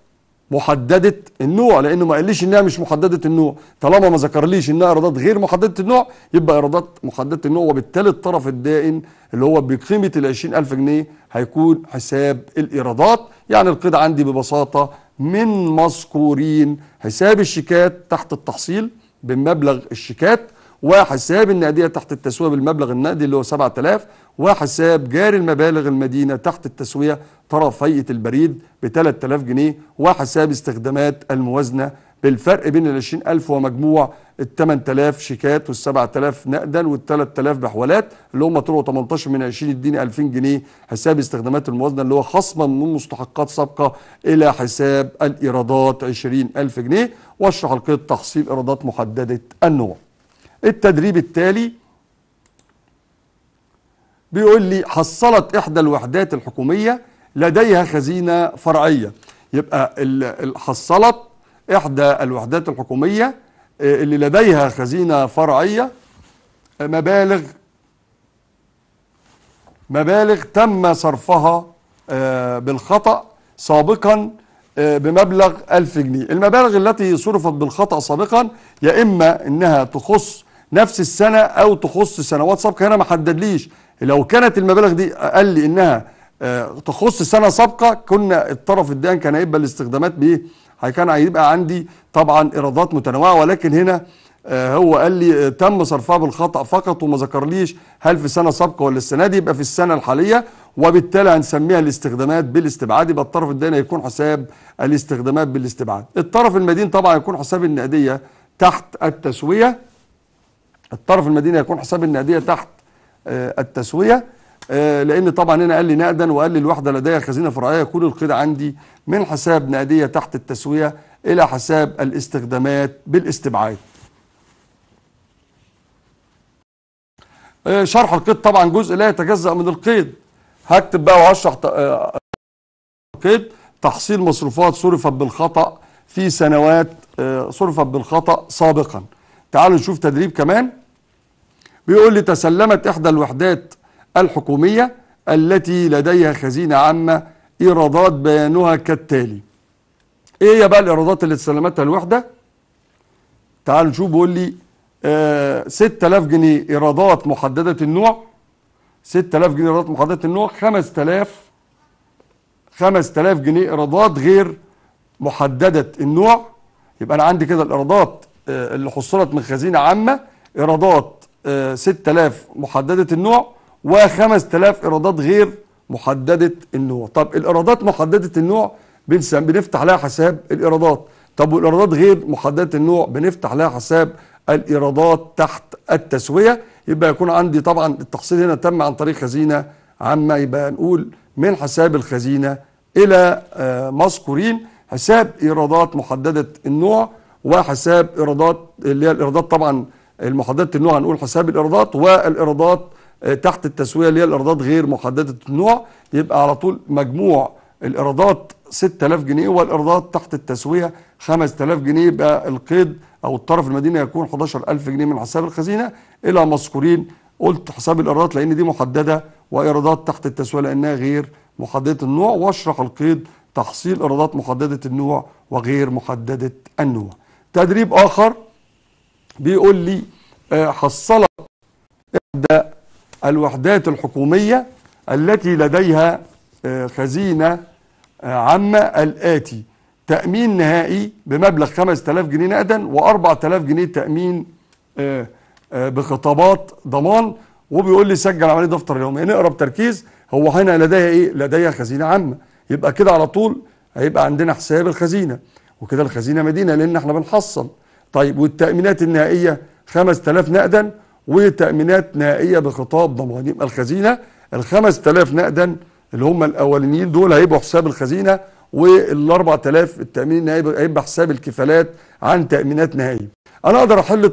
محددة النوع لأنه ما قاليش إنها مش محددة النوع طالما ما ذكرليش إنها إيرادات غير محددة النوع يبقى إيرادات محددة النوع وبالتالي الطرف الدائن اللي هو بقيمة ال 20000 جنيه هيكون حساب الإيرادات يعني القيد عندي ببساطة من مذكورين حساب الشيكات تحت التحصيل بمبلغ الشيكات وحساب النادية النقديه تحت التسويه بالمبلغ النقدي اللي هو 7000 وحساب جاري المبالغ المدينه تحت التسويه طرف هيئه البريد ب 3000 جنيه وحساب استخدامات الموازنه بالفرق بين ال 20000 ومجموع ال 8000 شيكات وال 7000 نقدا وال 3000 بحوالات اللي هم طلعوا 18 من 20 اديني 2000 جنيه حساب استخدامات الموازنه اللي هو خصما من مستحقات سابقه الى حساب الايرادات 20000 جنيه واشرح القيد تحصيل ايرادات محدده النوع. التدريب التالي بيقول لي حصلت إحدى الوحدات الحكومية لديها خزينة فرعية يبقى حصلت إحدى الوحدات الحكومية آه، اللي لديها خزينة فرعية آه، مبالغ مبالغ تم صرفها آه، بالخطأ سابقا بمبلغ 1000 جنيه المبالغ التي صرفت بالخطأ سابقا يا إما أنها تخص نفس السنة أو تخص سنوات سابقة هنا ما حددليش لو كانت المبالغ دي قال لي إنها آه، تخص سنة سابقة كنا الطرف الدائن كان هيبقى الاستخدامات بإيه كان هيبقى عندي طبعا إيرادات متنوعة ولكن هنا آه، هو قال لي آه، تم صرفها بالخطأ فقط وما ذكرليش هل في سنة سابقة ولا السنة دي يبقى في السنة الحالية وبالتالي هنسميها الاستخدامات بالاستبعاد يبقى الطرف الدائن هيكون حساب الاستخدامات بالاستبعاد الطرف المدين طبعا هيكون حساب النقدية تحت التسوية الطرف المدينه يكون حساب النقديه تحت آه، التسويه آه، لان طبعا هنا قال لي نقدا وقال لي الوحده لدي خزينه فرعيه يكون القيد عندي من حساب نقديه تحت التسويه الى حساب الاستخدامات بالاستبعاد آه، شرح القيد طبعا جزء لا يتجزا من القيد هكتب بقى واشرح القيد تحصيل مصروفات صرفت بالخطا في سنوات صرفت بالخطا سابقا تعالوا نشوف تدريب كمان بيقول لي تسلمت إحدى الوحدات الحكومية التي لديها خزينة عامة إيرادات بيانها كالتالي إيه هي بقى الإيرادات اللي تسلمتها الوحدة تعال نشوف بيقول لي آه 6000 جنيه إيرادات محددة النوع 6000 جنيه إيرادات محددة النوع 5000 5000 جنيه إيرادات غير محددة النوع يبقى أنا عندي كده الإيرادات آه، اللي حصلت من خزينة عامة إيرادات 6000 محدده النوع و5000 ايرادات غير محدده النوع طب الايرادات محدده النوع بنفتح لها حساب الايرادات طب والايرادات غير محدده النوع بنفتح لها حساب الايرادات تحت التسويه يبقى يكون عندي طبعا التحصيل هنا تم عن طريق خزينه عامه يبقى نقول من حساب الخزينه الى آه، مذكورين حساب ايرادات محدده النوع وحساب ايرادات اللي هي الايرادات طبعا المحددة النوع هنقول حساب الإيرادات والإيرادات آه، تحت التسوية اللي هي الإيرادات غير محددة النوع يبقى على طول مجموع الإيرادات 6000 جنيه والإيرادات تحت التسوية 5000 جنيه يبقى القيد أو الطرف المدينة يكون 11000 جنيه من حساب الخزينة إلى مذكورين قلت حساب الإيرادات لأن دي محددة وإيرادات تحت التسوية لأنها غير محددة النوع واشرح القيد تحصيل إيرادات محددة النوع وغير محددة النوع تدريب آخر بيقول لي آه، حصلت إحدى الوحدات الحكومية التي لديها آه، خزينة آه، عامة الآتي تأمين نهائي بمبلغ 5000 جنيه نقدا و4000 جنيه تأمين بخطابات ضمان وبيقول لي سجل عملية دفتر اليومي يعني نقرا بتركيز هو هنا لديها ايه؟ لديها خزينة عامة يبقى كده على طول هيبقى عندنا حساب الخزينة وكده الخزينة مدينة لأن احنا بنحصل طيب والتأمينات النهائية 5000 نقدا وتأمينات نهائية بخطاب ضمان يبقى الخزينة ال 5000 نقدا اللي هم الأولانيين دول هيبقوا حساب الخزينة وال 4000 التأمين النهائي هيبقى حساب الكفالات عن تأمينات نهائية. أنا أقدر أحل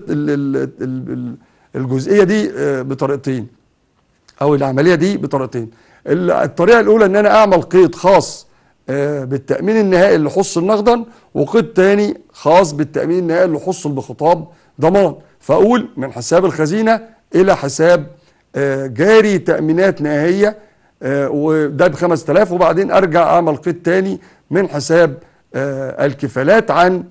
الجزئية دي آه، بطريقتين أو العملية دي بطريقتين. الطريقة الأولى إن أنا أعمل قيد خاص آه، بالتأمين النهائي اللي يخص نقدا وقيد تاني خاص بالتأمين النهائي اللي يخص بخطاب ضمان فأقول من حساب الخزينة إلى حساب آه، جاري تأمينات نهائية آه، وده ب 5000 وبعدين أرجع أعمل قيد تاني من حساب الكفالات عن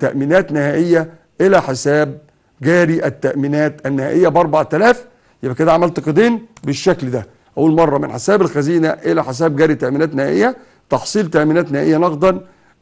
تأمينات نهائية إلى حساب جاري التأمينات النهائية ب 4000 يبقى كده عملت قيدين بالشكل ده أول مرة من حساب الخزينة إلى حساب جاري تأمينات نهائية تحصيل تأمينات نهائية نقدا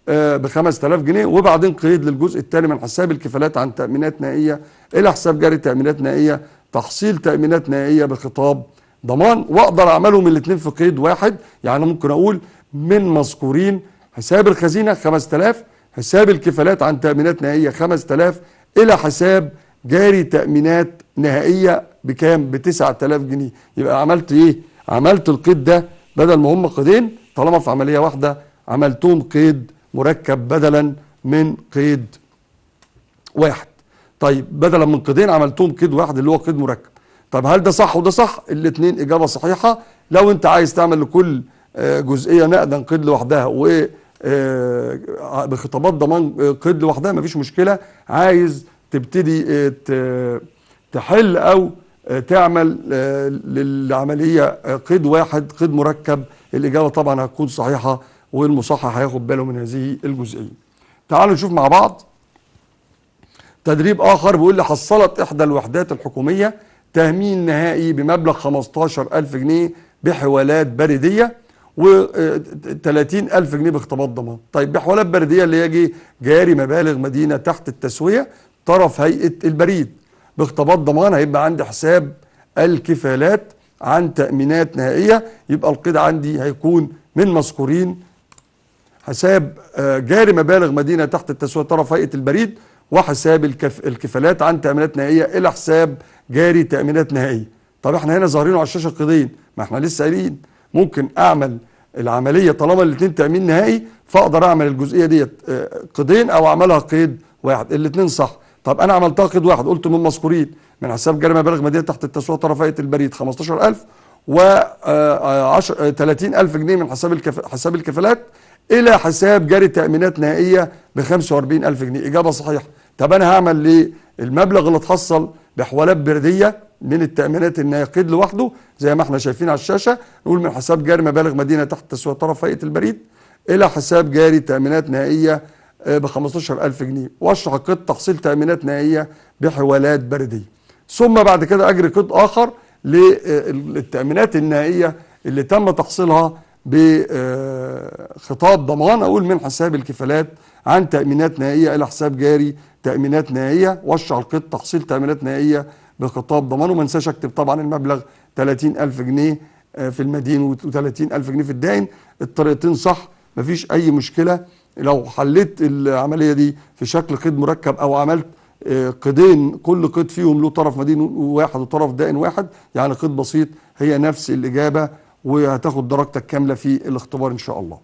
آه، ب 5000 جنيه وبعدين قيد للجزء الثاني من حساب الكفالات عن تأمينات نهائية إلى حساب جاري تأمينات نهائية تحصيل تأمينات نهائية بخطاب ضمان وأقدر أعملهم الاثنين في قيد واحد يعني ممكن أقول من مذكورين حساب الخزينة 5000 حساب الكفالات عن تأمينات نهائية 5000 إلى حساب جاري تأمينات نهائية بكام ب 9000 جنيه يبقى عملت إيه عملت القيد ده بدل ما هم قيدين طالما في عملية واحدة عملتهم قيد مركب بدلا من قيد واحد طيب بدلا من قيدين عملتهم قيد واحد اللي هو قيد مركب طب هل ده صح وده صح الاثنين إجابة صحيحة لو انت عايز تعمل لكل آه، جزئية نقدا قيد لوحدها و آه، آه، بخطابات ضمان قيد لوحدها مفيش مشكلة عايز تبتدي تحل أو تعمل للعملية قيد واحد قيد مركب الاجابه طبعا هتكون صحيحه والمصحح هياخد باله من هذه الجزئيه. تعالوا نشوف مع بعض تدريب اخر بيقول لي حصلت احدى الوحدات الحكوميه تامين نهائي بمبلغ 15000 جنيه بحوالات بريديه و 30000 آه، جنيه باختباط ضمان. طيب بحوالات بريديه اللي هي جاري مبالغ مدينه تحت التسويه طرف هيئه البريد باختباط ضمان هيبقى عندي حساب الكفالات عن تأمينات نهائية يبقى القيد عندي هيكون من مذكورين حساب آه، جاري مبالغ مدينة تحت التسوية طرف هيئة البريد وحساب الكف... الكفالات عن تأمينات نهائية إلى حساب جاري تأمينات نهائية طب احنا هنا ظاهرين على الشاشة القيدين ما احنا لسه قايلين ممكن أعمل العملية طالما الاثنين تأمين نهائي فأقدر أعمل الجزئية ديت آه، قيدين أو أعملها قيد واحد الاثنين صح طب أنا عملتها قيد واحد قلت من مذكورين من حساب جاري مبالغ مدينة تحت التسوية طرفية البريد 15000 و 30000 آه، آه، آه، جنيه من حساب الكف... حساب الكفالات إلى حساب جاري تأمينات نهائية ب 45000 جنيه إجابة صحيحة طب أنا هعمل ليه المبلغ اللي اتحصل بحوالات بردية من التأمينات الناقد لوحده زي ما احنا شايفين على الشاشة نقول من حساب جاري مبالغ مدينة تحت تسوية طرف هيئة البريد إلى حساب جاري تأمينات نهائية ب 15000 جنيه وأشرح قيد تحصيل تأمينات نهائية بحوالات بردية ثم بعد كده اجري قيد اخر للتامينات النهائيه اللي تم تحصيلها بخطاب ضمان اقول من حساب الكفالات عن تامينات نهائيه الى حساب جاري تامينات نهائيه وشع القيد تحصيل تامينات نهائيه بخطاب ضمان وما انساش اكتب طبعا المبلغ 30000 آه، جنيه في المدين و30000 جنيه في الدائن الطريقتين صح مفيش اي مشكله لو حليت العمليه دي في شكل قيد مركب او عملت قيدين كل قيد فيهم له طرف مدين واحد وطرف دائن واحد يعني قيد بسيط هي نفس الإجابة وهتاخد درجتك كاملة في الاختبار إن شاء الله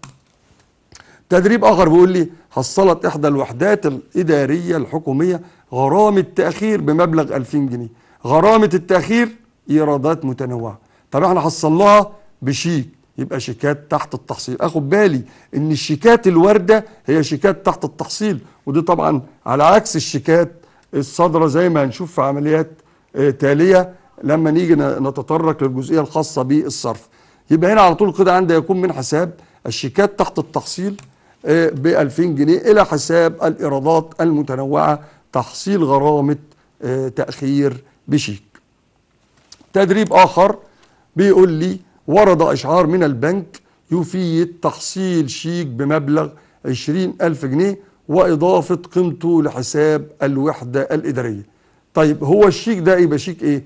تدريب آخر بيقول لي حصلت إحدى الوحدات الإدارية الحكومية غرامة تأخير بمبلغ 2000 جنيه غرامة التأخير إيرادات متنوعة طب احنا حصلناها بشيك يبقى شيكات تحت التحصيل اخد بالي ان الشيكات الوارده هي شيكات تحت التحصيل ودي طبعا على عكس الشيكات الصدرة زي ما هنشوف في عمليات آه، تالية لما نيجي نتطرق للجزئية الخاصة بالصرف يبقى هنا على طول كده عندي يكون من حساب الشيكات تحت التحصيل آه، ب 2000 جنيه إلى حساب الإيرادات المتنوعة تحصيل غرامة آه، تأخير بشيك تدريب آخر بيقول لي ورد إشعار من البنك يفيد تحصيل شيك بمبلغ 20000 جنيه واضافه قيمته لحساب الوحده الاداريه طيب هو الشيك ده يبقى شيك ايه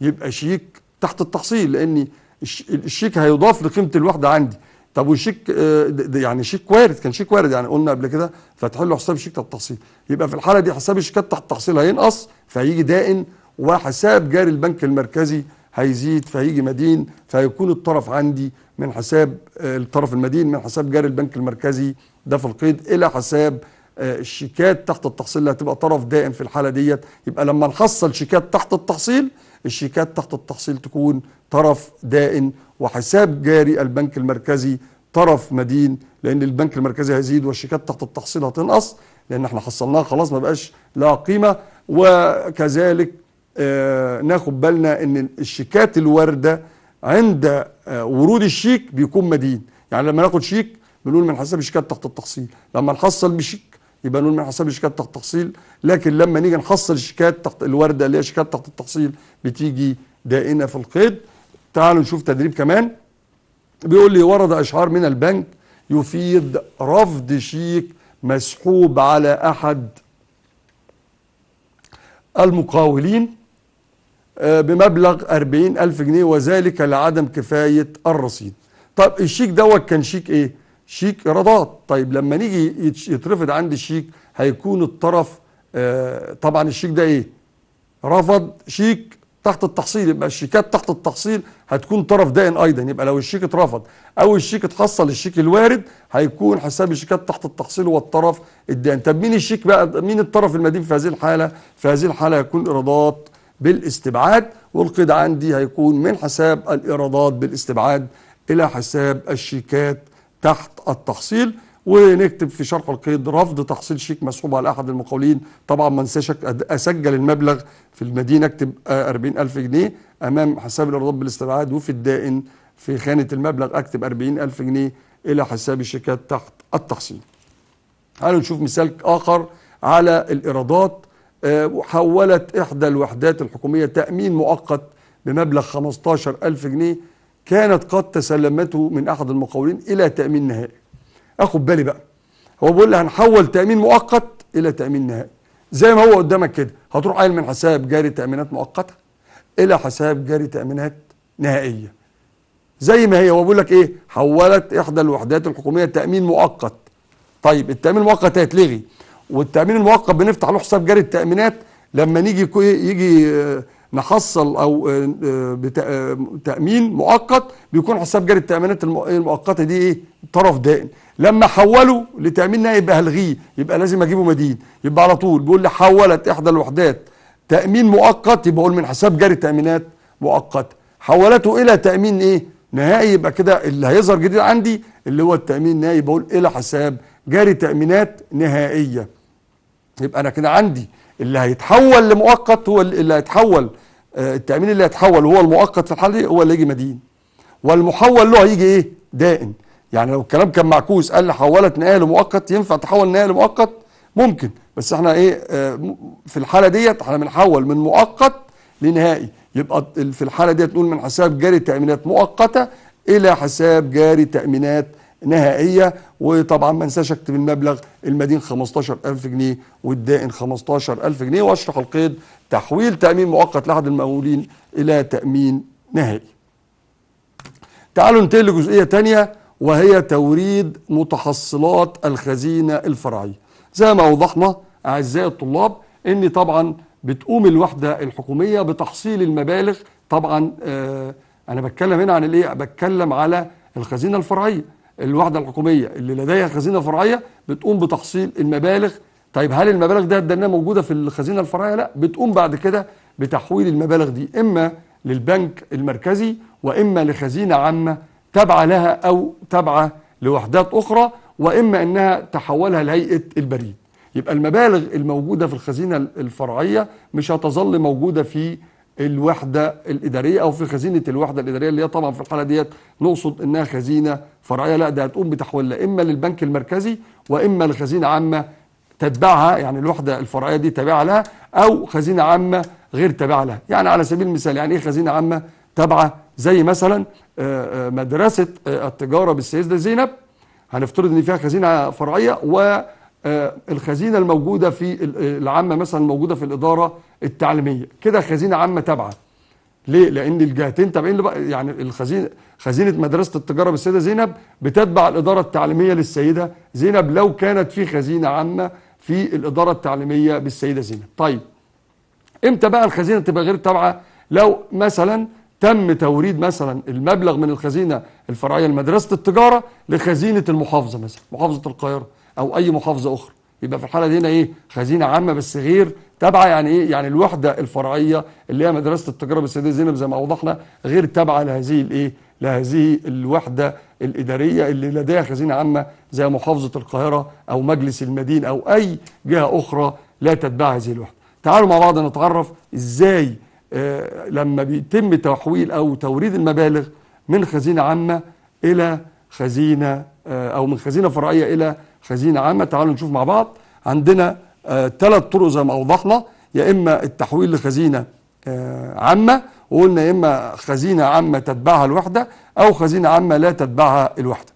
يبقى شيك تحت التحصيل لان الشيك هيضاف لقيمه الوحده عندي طب والشيك آه، يعني شيك وارد كان شيك وارد يعني قلنا قبل كده فاتح له حساب الشيك تحت التحصيل يبقى في الحاله دي حساب الشيكات تحت التحصيل هينقص فهيجي دائن وحساب جاري البنك المركزي هيزيد فهيجي مدين فهيكون الطرف عندي من حساب آه، الطرف المدين من حساب جاري البنك المركزي ده في القيد الى حساب آه، الشيكات تحت التحصيل اللي هتبقى طرف دائم في الحاله ديت يبقى لما نحصل شيكات تحت التحصيل الشيكات تحت التحصيل تكون طرف دائن وحساب جاري البنك المركزي طرف مدين لان البنك المركزي هيزيد والشيكات تحت التحصيل هتنقص لان احنا حصلناها خلاص ما بقاش لها قيمه وكذلك آه ناخد بالنا ان الشيكات الوارده عند آه ورود الشيك بيكون مدين يعني لما ناخد شيك بنقول من حساب شيكات تحت التحصيل لما نحصل بشيك يبقى نقول من حساب شيكات تحت التحصيل لكن لما نيجي نحصل شيكات تحت الورده اللي هي شيكات تحت التحصيل بتيجي دائنه في القيد تعالوا نشوف تدريب كمان بيقول لي ورد اشعار من البنك يفيد رفض شيك مسحوب على احد المقاولين آه، بمبلغ 40000 ألف جنيه وذلك لعدم كفاية الرصيد طب الشيك دوت كان شيك ايه شيك ايرادات طيب لما نيجي يترفض عندي الشيك هيكون الطرف آه طبعا الشيك ده ايه رفض شيك تحت التحصيل يبقى الشيكات تحت التحصيل هتكون طرف دائن ايضا يبقى لو الشيك اترفض او الشيك اتحصل الشيك الوارد هيكون حساب الشيكات تحت التحصيل هو الطرف الدائن طب مين الشيك بقى مين الطرف المدين في هذه الحاله في هذه الحاله هيكون ايرادات بالاستبعاد والقيد عندي هيكون من حساب الايرادات بالاستبعاد الى حساب الشيكات تحت التحصيل ونكتب في شرح القيد رفض تحصيل شيك مسحوب على احد المقاولين طبعا ما انساش اسجل المبلغ في المدينه اكتب 40000 آه، جنيه امام حساب الارض بالاستبعاد وفي الدائن في خانه المبلغ اكتب 40000 جنيه الى حساب الشيكات تحت التحصيل تعالوا نشوف مثال اخر على الايرادات آه، حولت احدى الوحدات الحكوميه تامين مؤقت بمبلغ 15000 جنيه كانت قد تسلمته من أحد المقاولين إلى تأمين نهائي أخد بالي بقى هو بيقول لي هنحول تأمين مؤقت إلى تأمين نهائي زي ما هو قدامك كده هتروح قايل من حساب جاري تأمينات مؤقتة إلى حساب جاري تأمينات نهائية زي ما هي هو بيقول لك إيه حولت إحدى الوحدات الحكومية تأمين مؤقت طيب التأمين المؤقت هيتلغي والتأمين المؤقت بنفتح له حساب جاري التأمينات لما نيجي يجي آه، نحصل او آه، آه، آه، تامين مؤقت بيكون حساب جاري التامينات المؤقته دي ايه طرف دائم لما حوله لتامين نائب يبقى هلغيه يبقى لازم اجيبه مدين يبقى على طول بيقول لي حولت احدى الوحدات تامين مؤقت يبقى اقول من حساب جاري التامينات مؤقت حولته الى تامين ايه نهائي يبقى كده اللي هيظهر جديد عندي اللي هو التامين النهائي بقول الى حساب جاري تامينات نهائيه يبقى انا كده عندي اللي هيتحول لمؤقت هو اللي هيتحول آه، التامين اللي هيتحول وهو المؤقت في الحاله دي هو اللي يجي مدين والمحول له هيجي ايه دائم يعني لو الكلام كان معكوس قال لي حولت نقاله لمؤقت ينفع تحول نقاله لمؤقت ممكن بس احنا ايه آه، في الحاله ديت احنا بنحول من مؤقت لنهائي يبقى في الحاله ديت نقول من حساب جاري تامينات مؤقته الى حساب جاري تامينات نهائيه وطبعا ما انساش اكتب المبلغ المدين 15000 جنيه والدائن 15000 جنيه واشرح القيد تحويل تامين مؤقت لاحد المقاولين الى تامين نهائي. تعالوا ننتقل لجزئيه ثانيه وهي توريد متحصلات الخزينه الفرعيه. زي ما اوضحنا اعزائي الطلاب ان طبعا بتقوم الوحده الحكوميه بتحصيل المبالغ طبعا آه انا بتكلم هنا عن الايه؟ بتكلم على الخزينه الفرعيه. الوحده الحكوميه اللي لديها خزينه فرعيه بتقوم بتحصيل المبالغ طيب هل المبالغ ده ادناها موجوده في الخزينه الفرعيه لا بتقوم بعد كده بتحويل المبالغ دي اما للبنك المركزي واما لخزينه عامه تابعه لها او تابعه لوحدات اخرى واما انها تحولها لهيئه البريد يبقى المبالغ الموجوده في الخزينه الفرعيه مش هتظل موجوده في الوحده الاداريه او في خزينه الوحده الاداريه اللي هي طبعا في الحاله ديت نقصد انها خزينه فرعيه لا ده هتقوم بتحويلها اما للبنك المركزي واما لخزينه عامه تتبعها يعني الوحده الفرعيه دي تابعه لها او خزينه عامه غير تابعه لها يعني على سبيل المثال يعني ايه خزينه عامه تابعه زي مثلا آه، آه، مدرسه آه، التجاره بالسيده زينب هنفترض ان فيها خزينه فرعيه و آه، الخزينه الموجوده في آه، العامه مثلا موجوده في الاداره التعليميه كده خزينه عامه تابعه ليه لان الجهتين تابعين يعني الخزينه خزينه مدرسه التجاره بالسيده زينب بتتبع الاداره التعليميه للسيده زينب لو كانت في خزينه عامه في الاداره التعليميه بالسيده زينب طيب امتى بقى الخزينه تبقى غير تابعه لو مثلا تم توريد مثلا المبلغ من الخزينه الفرعيه لمدرسه التجاره لخزينه المحافظه مثلا محافظه القاهره او اي محافظه اخرى يبقى في الحاله دي هنا ايه خزينه عامه بس غير تابعه يعني ايه يعني الوحده الفرعيه اللي هي مدرسه التجاره بالسيده زينب زي ما اوضحنا غير تابعه لهذه الايه لهذه الوحده الاداريه اللي لديها خزينه عامه زي محافظه القاهره او مجلس المدينه او اي جهه اخرى لا تتبع هذه الوحده تعالوا مع بعض نتعرف ازاي آه، لما بيتم تحويل او توريد المبالغ من خزينه عامه الى خزينه آه، او من خزينه فرعيه الى خزينه عامه تعالوا نشوف مع بعض عندنا ثلاث آه، طرق زي ما اوضحنا يا اما التحويل لخزينه آه، عامه وقلنا يا اما خزينه عامه تتبعها الوحده او خزينه عامه لا تتبعها الوحده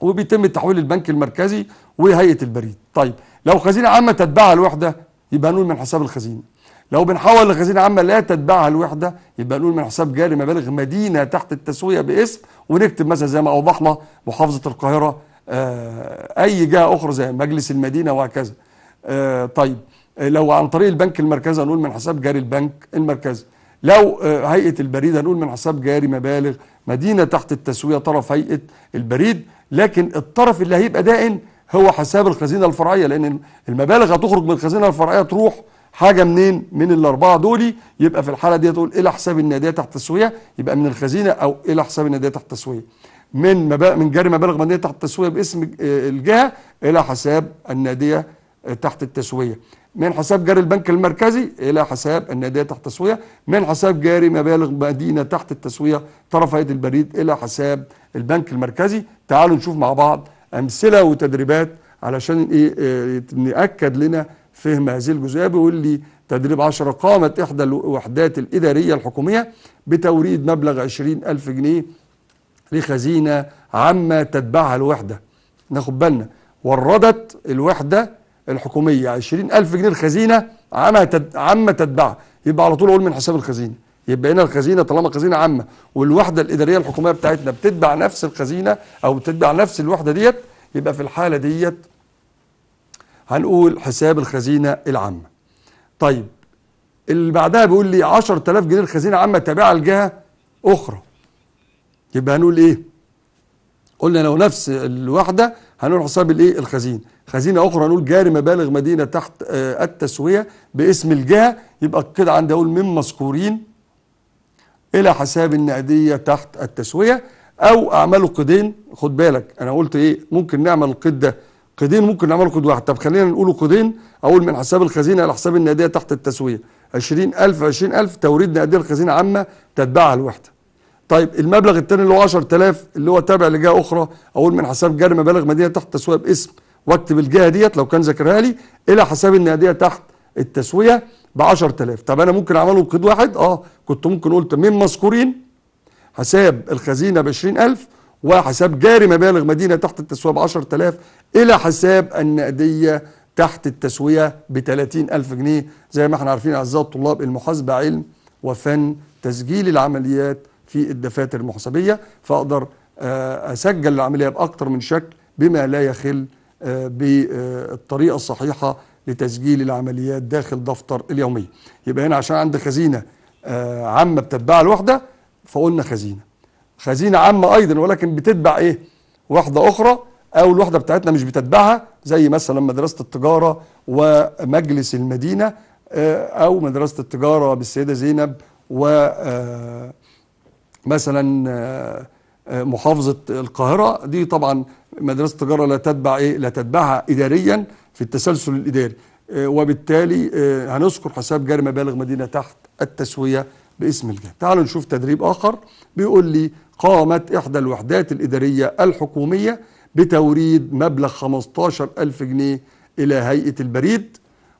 وبيتم تحويل البنك المركزي وهيئه البريد طيب لو خزينه عامه تتبعها الوحده يبقى نقول من حساب الخزينه لو بنحول لخزينه عامه لا تتبعها الوحده يبقى نقول من حساب جاري مبالغ مدينه تحت التسويه باسم ونكتب مثلا زي ما اوضحنا محافظه القاهره آه، اي جهه اخرى زي مجلس المدينه وهكذا آه، طيب آه، لو عن طريق البنك المركزي هنقول من حساب جاري البنك المركزي لو هيئه البريد هنقول من حساب جاري مبالغ مدينه تحت التسويه طرف هيئه البريد لكن الطرف اللي هيبقى دائن هو حساب الخزينه الفرعيه لان المبالغ هتخرج من الخزينه الفرعيه تروح حاجه منين من الاربعه دول يبقى في الحاله دي تقول الى حساب الناديه تحت التسويه يبقى من الخزينه او الى حساب الناديه تحت التسويه من من جاري مبالغ ماديه تحت التسويه باسم الجهه الى حساب الناديه تحت التسويه من حساب جاري البنك المركزي الى حساب الناديه تحت التسويه من حساب جاري مبالغ مدينه تحت التسويه طرف ايد البريد الى حساب البنك المركزي تعالوا نشوف مع بعض امثله وتدريبات علشان إيه, إيه، ناكد لنا فهم هذه الجزئيه بيقول لي تدريب 10 قامت احدى الوحدات الاداريه الحكوميه بتوريد مبلغ 20000 جنيه لخزينة خزينة عامة تتبعها الوحدة ناخد بالنا وردت الوحدة الحكومية 20000 جنيه الخزينة عامة تتبعها يبقى على طول أقول من حساب الخزينة يبقى هنا الخزينه طالما خزينه عامه والوحده الاداريه الحكوميه بتاعتنا بتتبع نفس الخزينه او بتتبع نفس الوحده ديت يبقى في الحاله ديت هنقول حساب الخزينه العامه. طيب اللي بعدها بيقول لي 10000 جنيه الخزينه عامه تابعه لجهه اخرى يبقى هنقول ايه قلنا لو نفس الوحده هنقول حساب الايه الخزين خزينه اخرى هنقول جاري مبالغ مدينه تحت آه التسويه باسم الجهه يبقى كده عندي اقول من مذكورين الى حساب النقديه تحت التسويه او اعمله قيدين خد بالك انا قلت ايه ممكن نعمل القيد ده قيدين ممكن نعمله قيد واحد طب خلينا نقوله قيدين اقول من حساب الخزينه الى حساب النقديه تحت التسويه 20000 20000 توريد نقديه الخزينه عامه تتبعها الوحده طيب المبلغ الثاني اللي هو 10000 اللي هو تابع لجهه اخرى اقول من حساب جاري مبالغ ماديه تحت تسويه باسم واكتب الجهه ديت لو كان ذاكرها لي الى حساب النقديه تحت التسويه ب 10000 طب انا ممكن اعمله بقيد واحد اه كنت ممكن قلت من مذكورين حساب الخزينه ب 20000 وحساب جاري مبالغ مدينه تحت التسويه ب 10000 الى حساب النقديه تحت التسويه ب 30000 جنيه زي ما احنا عارفين اعزائي الطلاب المحاسبه علم وفن تسجيل العمليات في الدفاتر المحسبية فاقدر آه، اسجل العمليه بأكثر من شكل بما لا يخل آه، بالطريقه الصحيحه لتسجيل العمليات داخل دفتر اليوميه يبقى هنا عشان عندي خزينه آه، عامه بتتباع الوحده فقلنا خزينه خزينه عامه ايضا ولكن بتتبع ايه وحدة اخرى او الوحده بتاعتنا مش بتتبعها زي مثلا مدرسه التجاره ومجلس المدينه او مدرسه التجاره بالسيده زينب و مثلا آه، آه، محافظة القاهرة دي طبعا مدرسة التجارة لا تتبع إيه؟ لا تتبعها إداريا في التسلسل الإداري آه، وبالتالي هنذكر حساب جاري مبالغ مدينة تحت التسوية باسم الجهة تعالوا نشوف تدريب آخر بيقول لي قامت إحدى الوحدات الإدارية الحكومية بتوريد مبلغ 15 ألف جنيه إلى هيئة البريد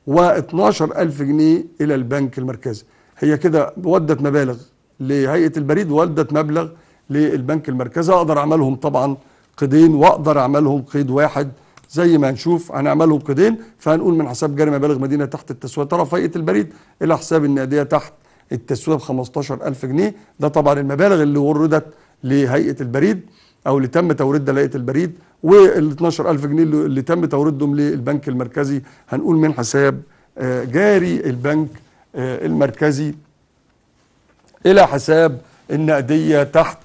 و 12 ألف جنيه إلى البنك المركزي هي كده ودت مبالغ لهيئه البريد والدت مبلغ للبنك المركزي اقدر اعملهم طبعا قيدين واقدر اعملهم قيد واحد زي ما هنشوف هنعملهم قيدين فهنقول من حساب جاري مبالغ مدينه تحت التسويه طرف هيئه البريد الى حساب الناديه تحت التسويه ب 15000 جنيه ده طبعا المبالغ اللي وردت لهيئه البريد او اللي تم توريدها لهيئه البريد وال 12000 جنيه اللي تم توريدهم للبنك المركزي هنقول من حساب آه، جاري البنك آه، المركزي إلى حساب النقدية تحت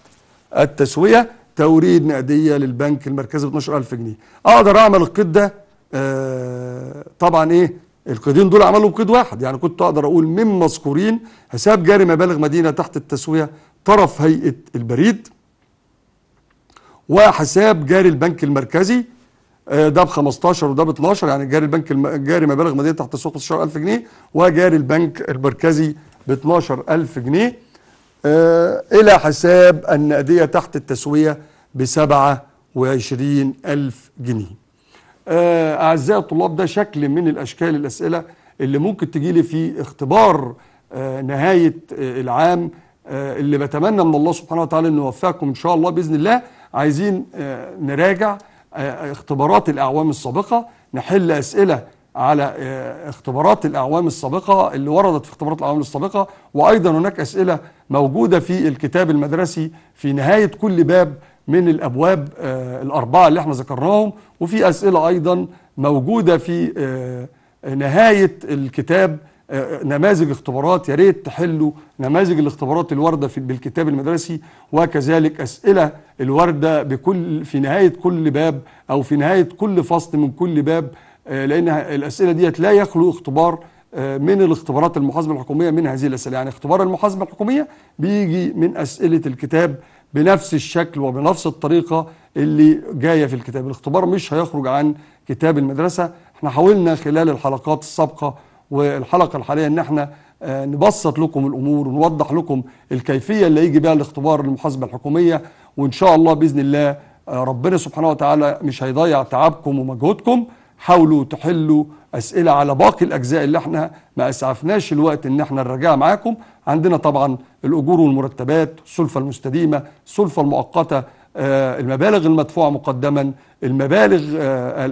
التسوية توريد نقدية للبنك المركزي ب 12000 جنيه أقدر أعمل القيد ده آه طبعا إيه القيدين دول عملوا قيد واحد يعني كنت أقدر أقول من مذكورين حساب جاري مبالغ مدينة تحت التسوية طرف هيئة البريد وحساب جاري البنك المركزي آه، ده ب 15 وده ب 12 يعني جاري البنك الم... جاري مبالغ مدينه تحت السوق 15000 جنيه وجاري البنك المركزي ب 12000 جنيه آه، إلى حساب النقدية تحت التسوية بسبعة وعشرين ألف جنيه آه، أعزائي الطلاب ده شكل من الأشكال الأسئلة اللي ممكن تجيلي في اختبار آه، نهاية العام اللي بتمنى من الله سبحانه وتعالى أن يوفقكم إن شاء الله بإذن الله عايزين نراجع اختبارات الأعوام السابقة نحل أسئلة على آه، اختبارات الاعوام السابقه اللي وردت في اختبارات الاعوام السابقه وايضا هناك اسئله موجوده في الكتاب المدرسي في نهايه كل باب من الابواب آه، الاربعه اللي احنا ذكرناهم وفي اسئله ايضا موجوده في آه، نهايه الكتاب نماذج اختبارات يا ريت تحلوا نماذج الاختبارات الوارده في بالكتاب المدرسي وكذلك اسئله الوارده بكل في نهايه كل باب او في نهايه كل فصل من كل باب آه، لان الاسئله ديت لا يخلو اختبار آه، من الاختبارات المحاسبه الحكوميه من هذه الاسئله يعني اختبار المحاسبه الحكوميه بيجي من اسئله الكتاب بنفس الشكل وبنفس الطريقه اللي جايه في الكتاب الاختبار مش هيخرج عن كتاب المدرسه احنا حاولنا خلال الحلقات السابقه والحلقه الحاليه ان احنا آه، نبسط لكم الامور ونوضح لكم الكيفيه اللي يجي بها الاختبار المحاسبه الحكوميه وان شاء الله باذن الله ربنا سبحانه وتعالى مش هيضيع تعبكم ومجهودكم حاولوا تحلوا اسئله على باقي الاجزاء اللي احنا ما اسعفناش الوقت ان احنا نراجعها معاكم عندنا طبعا الاجور والمرتبات السلفه المستديمه السلفه المؤقته آه، المبالغ المدفوعه مقدما المبالغ آه،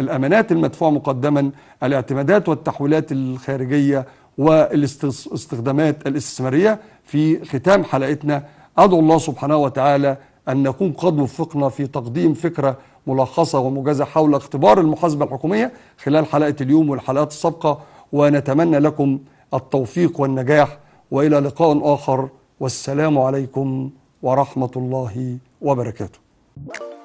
الامانات المدفوعه مقدما الاعتمادات والتحويلات الخارجيه والاستخدامات الاستثماريه في ختام حلقتنا ادعو الله سبحانه وتعالى ان نكون قد وفقنا في تقديم فكره ملخصة وموجزة حول اختبار المحاسبة الحكومية خلال حلقة اليوم والحلقات السابقة ونتمنى لكم التوفيق والنجاح وإلى لقاء آخر والسلام عليكم ورحمة الله وبركاته